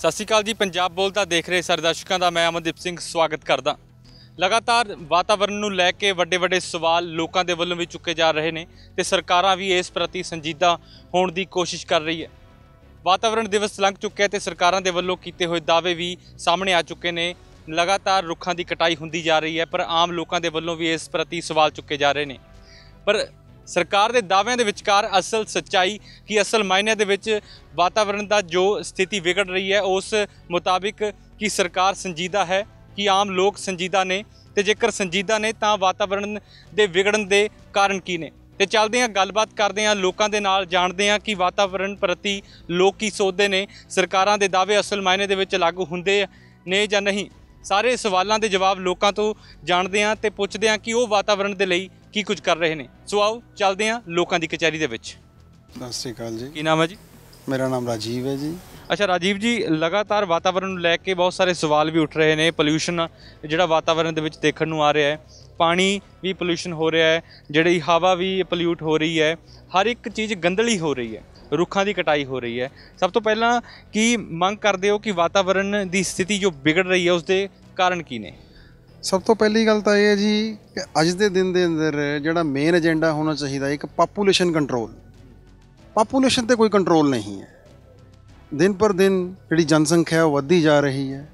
ਸਤਿ ਸ਼੍ਰੀ ਅਕਾਲ ਜੀ ਪੰਜਾਬ ਬੋਲਦਾ ਦੇਖ ਰਹੇ ਸਰਦਰਸ਼ਕਾਂ ਦਾ ਮੈਂ ਅਮਨਦੀਪ ਸਿੰਘ ਸਵਾਗਤ ਕਰਦਾ ਲਗਾਤਾਰ ਵਾਤਾਵਰਣ ਨੂੰ ਲੈ ਕੇ ਵੱਡੇ ਵੱਡੇ ਸਵਾਲ ਲੋਕਾਂ ਦੇ ਵੱਲੋਂ ਵੀ ਚੁੱਕੇ ਜਾ ਰਹੇ ਨੇ ਤੇ ਸਰਕਾਰਾਂ ਵੀ ਇਸ ਪ੍ਰਤੀ ਸੰਜੀਦਾ ਹੋਣ ਦੀ ਕੋਸ਼ਿਸ਼ ਕਰ ਰਹੀ ਹੈ ਵਾਤਾਵਰਣ ਦਿਵਸ ਲੰਘ ਚੁੱਕਿਆ ਤੇ ਸਰਕਾਰਾਂ ਦੇ ਵੱਲੋਂ ਕੀਤੇ ਹੋਏ ਦਾਅਵੇ ਵੀ ਸਾਹਮਣੇ ਆ ਚੁੱਕੇ ਨੇ ਲਗਾਤਾਰ ਰੁੱਖਾਂ ਦੀ ਕਟਾਈ ਹੁੰਦੀ ਜਾ ਰਹੀ ਹੈ ਪਰ ਆਮ ਲੋਕਾਂ ਦੇ ਵੱਲੋਂ ਵੀ ਇਸ ਪ੍ਰਤੀ ਸਵਾਲ ਚੁੱਕੇ ਜਾ ਰਹੇ ਨੇ ਪਰ ਸਰਕਾਰ ਦੇ ਦਾਅਵਿਆਂ ਦੇ ਵਿਚਕਾਰ ਅਸਲ ਸੱਚਾਈ ਕੀ ਅਸਲ ਮਾਇਨੇ ਦੇ ਵਿੱਚ ਵਾਤਾਵਰਣ ਦਾ ਜੋ ਸਥਿਤੀ ਵਿਗੜ ਰਹੀ ਹੈ ਉਸ ਮੁਤਾਬਿਕ ਕੀ ਸਰਕਾਰ ਸੰਜੀਦਾ ਹੈ ਕਿ ਆਮ ਲੋਕ ਸੰਜੀਦਾ ਨੇ ਤੇ ਜੇਕਰ ਸੰਜੀਦਾ ਨੇ ਤਾਂ ਵਾਤਾਵਰਣ ਦੇ ਵਿਗੜਨ ਦੇ ਕਾਰਨ ਕੀ ਨੇ ਤੇ ਚੱਲਦੇ ਹਾਂ ਗੱਲਬਾਤ ਕਰਦੇ ਹਾਂ ਲੋਕਾਂ ਦੇ ਨਾਲ ਜਾਣਦੇ ਹਾਂ ਕਿ ਵਾਤਾਵਰਣ ਪ੍ਰਤੀ ਲੋਕ ਕੀ ਸੋਚਦੇ ਨੇ ਸਰਕਾਰਾਂ ਦੇ ਦਾਅਵੇ ਅਸਲ ਮਾਇਨੇ ਦੇ ਵਿੱਚ ਲਾਗੂ ਹੁੰਦੇ ਨੇ ਜਾਂ ਨਹੀਂ ਸਾਰੇ ਸਵਾਲਾਂ ਦੇ ਜਵਾਬ ਲੋਕਾਂ ਤੋਂ ਜਾਣਦੇ ਹਾਂ ਤੇ ਪੁੱਛਦੇ ਹਾਂ ਕਿ ਉਹ ਵਾਤਾਵਰਣ ਦੇ ਲਈ ਕੀ ਕੁਝ ਕਰ ਰਹੇ ਨੇ ਸੋ ਆਓ ਚੱਲਦੇ ਹਾਂ ਲੋਕਾਂ ਦੀ ਕਚਹਿਰੀ ਦੇ ਵਿੱਚ ਸਤਿ ਸ਼੍ਰੀ ਅਕਾਲ ਜੀ ਕੀ ਨਾਮ ਹੈ ਜੀ ਮੇਰਾ ਨਾਮ ਰਾਜੀਵ ਹੈ ਜੀ ਅੱਛਾ ਰਾਜੀਵ ਜੀ ਲਗਾਤਾਰ ਵਾਤਾਵਰਣ ਨੂੰ ਲੈ ਕੇ ਬਹੁਤ ਸਾਰੇ ਸਵਾਲ ਵੀ ਉੱਠ ਰਹੇ ਨੇ ਪੋਲੂਸ਼ਨ ਜਿਹੜਾ ਵਾਤਾਵਰਣ ਦੇ ਵਿੱਚ ਦੇਖਣ ਨੂੰ ਆ ਰਿਹਾ ਹੈ ਪਾਣੀ ਵੀ ਪੋਲੂਸ਼ਨ ਹੋ ਰਿਹਾ ਹੈ ਜਿਹੜੀ ਹਵਾ ਵੀ ਪੋਲਿਊਟ ਹੋ ਰਹੀ ਹੈ ਹਰ ਇੱਕ ਚੀਜ਼ ਗੰਦਲੀ ਹੋ ਰਹੀ ਹੈ ਰੁੱਖਾਂ ਦੀ ਕਟਾਈ ਹੋ ਰਹੀ ਹੈ ਸਭ ਤੋਂ ਪਹਿਲਾਂ ਕੀ ਮੰਗ ਕਰਦੇ ਹੋ ਕਿ ਵਾਤਾਵਰਣ ਦੀ ਸਥਿਤੀ ਜੋ ਵਿਗੜ ਰਹੀ ਹੈ ਉਸ ਦੇ ਕਾਰਨ ਕੀ ਨੇ ਸਭ ਤੋਂ ਪਹਿਲੀ ਗੱਲ ਤਾਂ ਇਹ ਹੈ ਜੀ ਕਿ ਅੱਜ ਦੇ ਦਿਨ ਦੇ ਅੰਦਰ ਜਿਹੜਾ ਮੇਨ ਏਜੰਡਾ ਹੋਣਾ ਚਾਹੀਦਾ ਇੱਕ ਪਾਪੂਲੇਸ਼ਨ ਕੰਟਰੋਲ ਪਾਪੂਲੇਸ਼ਨ ਤੇ ਕੋਈ ਕੰਟਰੋਲ ਨਹੀਂ ਹੈ ਦਿਨ ਪਰ ਦਿਨ ਜਿਹੜੀ ਜਨਸੰਖਿਆ ਵਧਦੀ ਜਾ ਰਹੀ ਹੈ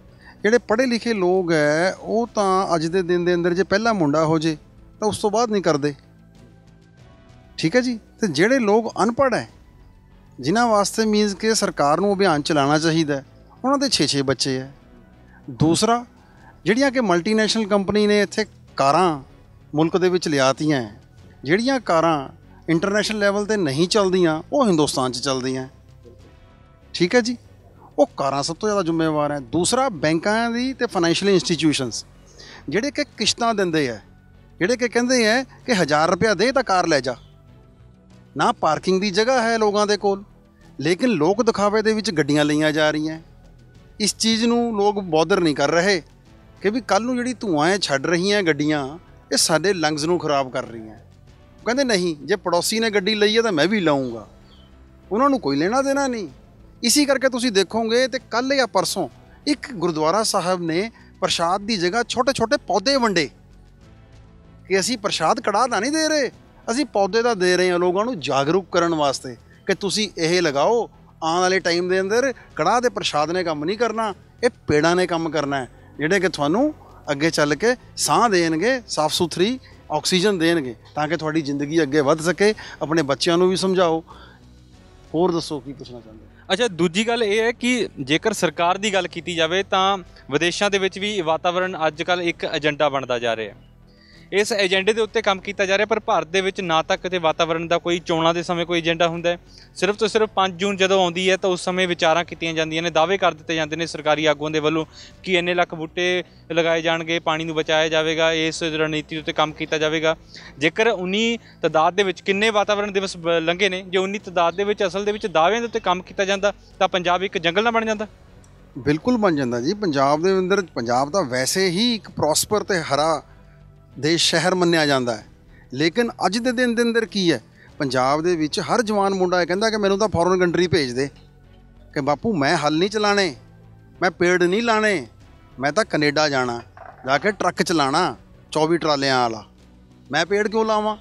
ਜਿਹੜੇ ਪੜ੍ਹੇ ਲਿਖੇ ਲੋਕ ਹੈ ਉਹ ਤਾਂ ਅੱਜ ਦੇ ਦਿਨ ਦੇ ਅੰਦਰ ਜੇ ਪਹਿਲਾ ਮੁੰਡਾ ਹੋ ਜੇ ਤਾਂ ਉਸ ਤੋਂ ਬਾਅਦ ਨਹੀਂ ਕਰਦੇ ਠੀਕ ਹੈ ਜੀ ਤੇ ਜਿਹੜੇ ਲੋਕ ਅਨਪੜ੍ਹ ਹੈ ਜਿਨ੍ਹਾਂ ਵਾਸਤੇ ਮੀਨਸ ਕਿ ਸਰਕਾਰ ਨੂੰ ਅਭਿਆਨ ਚਲਾਉਣਾ ਚਾਹੀਦਾ ਉਹਨਾਂ ਦੇ 6-6 ਬੱਚੇ ਹੈ ਦੂਸਰਾ ਜਿਹੜੀਆਂ ਕਿ ਮਲਟੀਨੈਸ਼ਨਲ ਕੰਪਨੀ ਨੇ ਇੱਥੇ ਕਾਰਾਂ ਮੁਲਕ ਦੇ ਵਿੱਚ ਲਿਆਤੀਆਂ ਜਿਹੜੀਆਂ ਕਾਰਾਂ ਇੰਟਰਨੈਸ਼ਨਲ ਲੈਵਲ ਤੇ ਨਹੀਂ ਚੱਲਦੀਆਂ ਉਹ ਹਿੰਦੁਸਤਾਨ 'ਚ ਚੱਲਦੀਆਂ ਠੀਕ ਹੈ ਜੀ ਉਹ ਕਾਰਾਂ ਸਭ ਤੋਂ ਜ਼ਿਆਦਾ ਜ਼ਿੰਮੇਵਾਰ ਹੈ ਦੂਸਰਾ ਬੈਂਕਾਂ ਦੀ ਤੇ ਫਾਈਨੈਂਸ਼ੀਅਲ ਇੰਸਟੀਟਿਊਸ਼ਨਸ ਜਿਹੜੇ ਕਿ ਕਿਸ਼ਤਾਂ ਦਿੰਦੇ ਆ ਜਿਹੜੇ ਕਿ ਕਹਿੰਦੇ ਆ ਕਿ 1000 ਰੁਪਿਆ ਦੇ ਤਾਂ ਕਾਰ ਲੈ ਜਾ ਨਾ ਪਾਰਕਿੰਗ ਦੀ ਜਗ੍ਹਾ ਹੈ ਲੋਕਾਂ ਦੇ ਕੋਲ ਲੇਕਿਨ ਲੋਕ ਦਿਖਾਵੇ ਦੇ ਵਿੱਚ ਗੱਡੀਆਂ ਲਈਆਂ ਜਾ ਰਹੀਆਂ ਇਸ ਚੀਜ਼ ਨੂੰ ਲੋਕ ਬੋਦਰ ਨਹੀਂ ਕਰ ਰਹੇ ਕਿ ਵੀ ਕੱਲ ਨੂੰ ਜਿਹੜੀ ਧੂਆਂ ਐ ਛੱਡ ਰਹੀਆਂ ਗੱਡੀਆਂ ਇਹ ਸਾਡੇ ਲੰਗਸ ਨੂੰ ਖਰਾਬ ਕਰ ਰਹੀਆਂ ਕਹਿੰਦੇ ਨਹੀਂ ਜੇ ਪੜੋਸੀ ਨੇ ਗੱਡੀ ਲਈ ਹੈ ਤਾਂ ਮੈਂ ਵੀ ਲਾਉਂਗਾ ਉਹਨਾਂ ਨੂੰ ਕੋਈ ਲੈਣਾ ਦੇਣਾ ਨਹੀਂ ਇਸੇ ਕਰਕੇ ਤੁਸੀਂ ਦੇਖੋਗੇ ਤੇ ਕੱਲ ਜਾਂ ਪਰਸੋਂ ਇੱਕ ਗੁਰਦੁਆਰਾ ਸਾਹਿਬ ਨੇ ਪ੍ਰਸ਼ਾਦ ਦੀ ਜਗ੍ਹਾ ਛੋਟੇ-ਛੋਟੇ ਪੌਦੇ ਵੰਡੇ ਕਿ ਅਸੀਂ ਪ੍ਰਸ਼ਾਦ ਕੜਾ ਤਾਂ ਨਹੀਂ ਦੇ ਰਹੇ ਅਸੀਂ ਪੌਦੇ ਤਾਂ ਦੇ ਰਹੇ ਹਾਂ ਲੋਕਾਂ ਨੂੰ ਜਾਗਰੂਕ ਕਰਨ ਵਾਸਤੇ ਕਿ ਤੁਸੀਂ ਇਹ ਲਗਾਓ ਆਉਣ ਵਾਲੇ ਟਾਈਮ ਦੇ ਅੰਦਰ ਕੜਾ ਦੇ ਪ੍ਰਸ਼ਾਦ ਨੇ ਕੰਮ ਨਹੀਂ ਕਰਨਾ ਇਹ ਪੇੜਾਂ ਨੇ ਕੰਮ ਕਰਨਾ ਹੈ ਜਿਹੜੇ ਕਿ ਤੁਹਾਨੂੰ ਅੱਗੇ ਚੱਲ ਕੇ ਸਾਹ ਦੇਣਗੇ ਸਾਫ਼ ਸੁਥਰੀ ਆਕਸੀਜਨ ਦੇਣਗੇ ਤਾਂ ਕਿ ਤੁਹਾਡੀ ਜ਼ਿੰਦਗੀ ਅੱਗੇ ਵੱਧ ਸਕੇ ਆਪਣੇ ਬੱਚਿਆਂ ਨੂੰ ਵੀ ਸਮਝਾਓ ਹੋਰ ਦੱਸੋ ਕੀ ਪੁੱਛਣਾ ਚਾਹੁੰਦੇ ਅੱਛਾ ਦੂਜੀ ਗੱਲ ਇਹ ਹੈ ਕਿ ਜੇਕਰ ਸਰਕਾਰ ਦੀ ਗੱਲ ਕੀਤੀ ਜਾਵੇ ਤਾਂ ਵਿਦੇਸ਼ਾਂ ਦੇ ਵਿੱਚ ਵੀ ਵਾਤਾਵਰਣ ਅੱਜ ਕੱਲ ਇੱਕ ਏਜੰਡਾ ਬਣਦਾ ਜਾ ਰਿਹਾ ਹੈ ਇਸ ਏਜੰਡੇ ਦੇ ਉੱਤੇ ਕੰਮ ਕੀਤਾ ਜਾ ਰਿਹਾ ਪਰ ਭਾਰਤ ਦੇ ਵਿੱਚ ਨਾ ਤਾਂ ਕਿਤੇ ਵਾਤਾਵਰਣ ਦਾ ਕੋਈ ਚੋਣਾਂ ਦੇ ਸਮੇਂ ਕੋਈ ਏਜੰਡਾ ਹੁੰਦਾ ਹੈ ਸਿਰਫ ਤੋਂ ਸਿਰਫ 5 ਜੂਨ ਜਦੋਂ ਆਉਂਦੀ ਹੈ ਤਾਂ ਉਸ ਸਮੇਂ ਵਿਚਾਰਾਂ ਕੀਤੀਆਂ ਜਾਂਦੀਆਂ ਨੇ ਦਾਅਵੇ ਕਰ ਦਿੱਤੇ ਜਾਂਦੇ ਨੇ ਸਰਕਾਰੀ ਆਗੂਆਂ ਦੇ ਵੱਲੋਂ ਕਿ ਇੰਨੇ ਲੱਖ ਬੂਟੇ ਲਗਾਏ ਜਾਣਗੇ ਪਾਣੀ ਨੂੰ ਬਚਾਇਆ ਜਾਵੇਗਾ ਇਸ ਰਣਨੀਤੀ ਉੱਤੇ ਕੰਮ ਕੀਤਾ ਜਾਵੇਗਾ ਜੇਕਰ 19 ਤਦਾਦ ਦੇ ਵਿੱਚ ਕਿੰਨੇ ਵਾਤਾਵਰਣ ਦਿਵਸ ਲੰਘੇ ਨੇ ਜੇ 19 ਤਦਾਦ ਦੇ ਵਿੱਚ ਅਸਲ ਦੇ ਵਿੱਚ ਦਾਅਵਿਆਂ ਦੇ ਉੱਤੇ ਕੰਮ ਕੀਤਾ ਜਾਂਦਾ ਤਾਂ ਪੰਜਾਬ ਇੱਕ ਜੰਗਲ ਨਾ ਬਣ ਜਾਂਦਾ ਬਿਲਕੁਲ ਬਣ ਜਾਂਦਾ ਜੀ ਪੰਜਾਬ ਦੇ ਅੰਦਰ ਪੰਜਾਬ ਤਾਂ ਵੈਸੇ ਹੀ ਇੱਕ ਪ੍ਰੋਸਪਰ ਤੇ ਹਰਾ ਦੇ ਸ਼ਹਿਰ ਮੰਨਿਆ ਜਾਂਦਾ ਹੈ ਲੇਕਿਨ ਅੱਜ ਦੇ ਦਿਨ ਦੇ ਅੰਦਰ ਕੀ ਹੈ ਪੰਜਾਬ ਦੇ ਵਿੱਚ ਹਰ ਜਵਾਨ ਮੁੰਡਾ ਇਹ ਕਹਿੰਦਾ ਕਿ ਮੈਨੂੰ ਤਾਂ ਫੋਰਨ ਕੰਟਰੀ ਭੇਜ ਦੇ ਕਿ ਬਾਪੂ ਮੈਂ ਹੱਲ ਨਹੀਂ ਚਲਾਣੇ ਮੈਂ ਪੇੜ ਨਹੀਂ ਲਾਣੇ ਮੈਂ ਤਾਂ ਕੈਨੇਡਾ ਜਾਣਾ ਜਾ ਕੇ ਟਰੱਕ ਚਲਾਣਾ 24 ਟਰਾਲਿਆਂ ਵਾਲਾ ਮੈਂ ਪੇੜ ਕਿਉਂ ਲਾਵਾਂ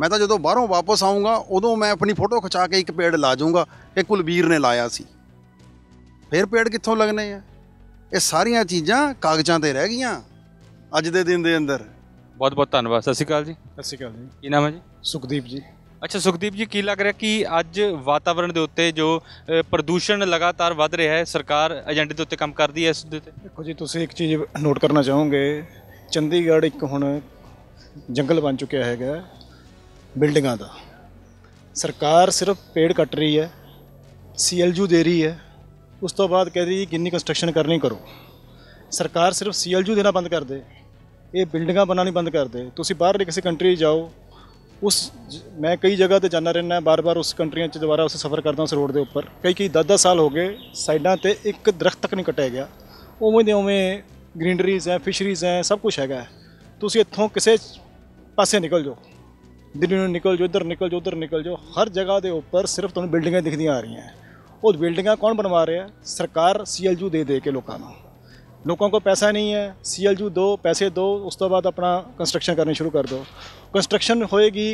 ਮੈਂ ਤਾਂ ਜਦੋਂ ਬਾਹਰੋਂ ਵਾਪਸ ਆਉਂਗਾ ਉਦੋਂ ਮੈਂ ਆਪਣੀ ਫੋਟੋ ਖਿਚਾ ਕੇ ਇੱਕ ਪੇੜ ਲਾ ਜਾਊਂਗਾ ਕਿ ਕੁਲਬੀਰ ਨੇ ਲਾਇਆ ਸੀ ਫਿਰ ਪੇੜ ਕਿੱਥੋਂ ਲੱਗਨੇ ਆ ਇਹ ਸਾਰੀਆਂ ਚੀਜ਼ਾਂ ਕਾਗਜ਼ਾਂ ਤੇ ਰਹਿ ਗਈਆਂ ਅੱਜ ਦੇ ਦਿਨ ਦੇ ਅੰਦਰ ਬਹੁਤ ਬਹੁਤ ਧੰਨਵਾਦ ਸਤਿ ਸ਼੍ਰੀ ਅਕਾਲ ਜੀ ਸਤਿ ਸ਼੍ਰੀ ਅਕਾਲ ਜੀ ਕੀ ਨਾਮ ਹੈ ਜੀ ਸੁਖਦੀਪ ਜੀ ਅੱਛਾ ਸੁਖਦੀਪ ਜੀ ਕੀ ਲੱਗ ਰਿਹਾ ਕਿ ਅੱਜ ਵਾਤਾਵਰਣ ਦੇ ਉੱਤੇ ਜੋ ਪ੍ਰਦੂਸ਼ਣ ਲਗਾਤਾਰ ਵੱਧ ਰਿਹਾ ਹੈ ਸਰਕਾਰ ਏਜੰਡੇ ਦੇ ਉੱਤੇ ਕੰਮ ਕਰਦੀ ਹੈ ਇਸ ਦੇ ਉੱਤੇ ਦੇਖੋ ਜੀ ਤੁਸੀਂ ਇੱਕ ਚੀਜ਼ ਨੋਟ ਕਰਨਾ ਚਾਹੋਗੇ ਚੰਡੀਗੜ੍ਹ ਇੱਕ ਹੁਣ ਜੰਗਲ ਬਣ ਚੁੱਕਿਆ ਹੈਗਾ ਬਿਲਡਿੰਗਾਂ ਦਾ ਸਰਕਾਰ ਸਿਰਫ ਪੇੜ ਕੱਟ ਰਹੀ ਹੈ ਸੀਐਲਯੂ ਦੇ ਰਹੀ ਹੈ ਉਸ ਤੋਂ ਬਾਅਦ ਕਹਿ ਰਹੀ ਕਿੰਨੀ ਕੰਸਟਰਕਸ਼ਨ ਕਰਨੀ ਕਰੋ ਸਰਕਾਰ ਸਿਰਫ ਸੀਐਲਯੂ ਦੇਣਾ ਬੰਦ ਕਰ ਦੇ ਇਹ ਬਿਲਡਿੰਗਾਂ ਬਣਾਉਣੀ ਬੰਦ ਕਰ ਦੇ ਤੁਸੀਂ ਬਾਹਰਲੇ ਕਿਸੇ ਕੰਟਰੀ ਜਾਓ ਉਸ ਮੈਂ ਕਈ ਜਗ੍ਹਾ ਤੇ ਜਾਣਾ ਰਹਿਣਾ ਬਾਰ-ਬਾਰ ਉਸ ਕੰਟਰੀਆਂ 'ਚ ਦੁਬਾਰਾ ਉਸ ਸਫ਼ਰ ਕਰਦਾ ਉਸ ਰੋਡ ਦੇ ਉੱਪਰ ਕਈ ਕਈ 10-10 ਸਾਲ ਹੋ ਗਏ ਸਾਈਡਾਂ ਤੇ ਇੱਕ ਦਰਖਤ ਤੱਕ ਨਹੀਂ ਕਟਿਆ ਗਿਆ ਉਵੇਂ ਦੇ ਉਵੇਂ ਗ੍ਰੀਨਰੀਜ਼ ਐ ਫਿਸ਼ਰੀਜ਼ ਐ ਸਭ ਕੁਝ ਹੈਗਾ ਤੁਸੀਂ ਇੱਥੋਂ ਕਿਸੇ ਪਾਸੇ ਨਿਕਲ ਜਾਓ ਦਿੱਲੀ ਨੂੰ ਨਿਕਲ ਜਾਓ ਇੱਧਰ ਨਿਕਲ ਜਾਓ ਉੱਧਰ ਨਿਕਲ ਜਾਓ ਹਰ ਜਗ੍ਹਾ ਦੇ ਉੱਪਰ ਸਿਰਫ ਤੁਹਾਨੂੰ ਬਿਲਡਿੰਗਾਂ ਦਿਖਦੀਆਂ ਆ ਰਹੀਆਂ ਉਹ ਬਿਲਡਿੰਗਾਂ ਕੌਣ ਬਣਵਾ ਰਿਹਾ ਸਰਕਾਰ ਸੀਐਲਯੂ ਦੇ ਦੇ ਕੇ ਲੋਕਾਂ ਨੂੰ ਲੋਕਾਂ ਕੋਲ ਪੈਸਾ ਨਹੀਂ ਹੈ ਸੀਐਲਯੂ ਦੋ ਪੈਸੇ ਦੋ ਉਸ ਤੋਂ ਬਾਅਦ ਆਪਣਾ ਕੰਸਟਰਕਸ਼ਨ ਕਰਨੀ ਸ਼ੁਰੂ ਕਰ ਦਿਓ ਕੰਸਟਰਕਸ਼ਨ ਹੋਏਗੀ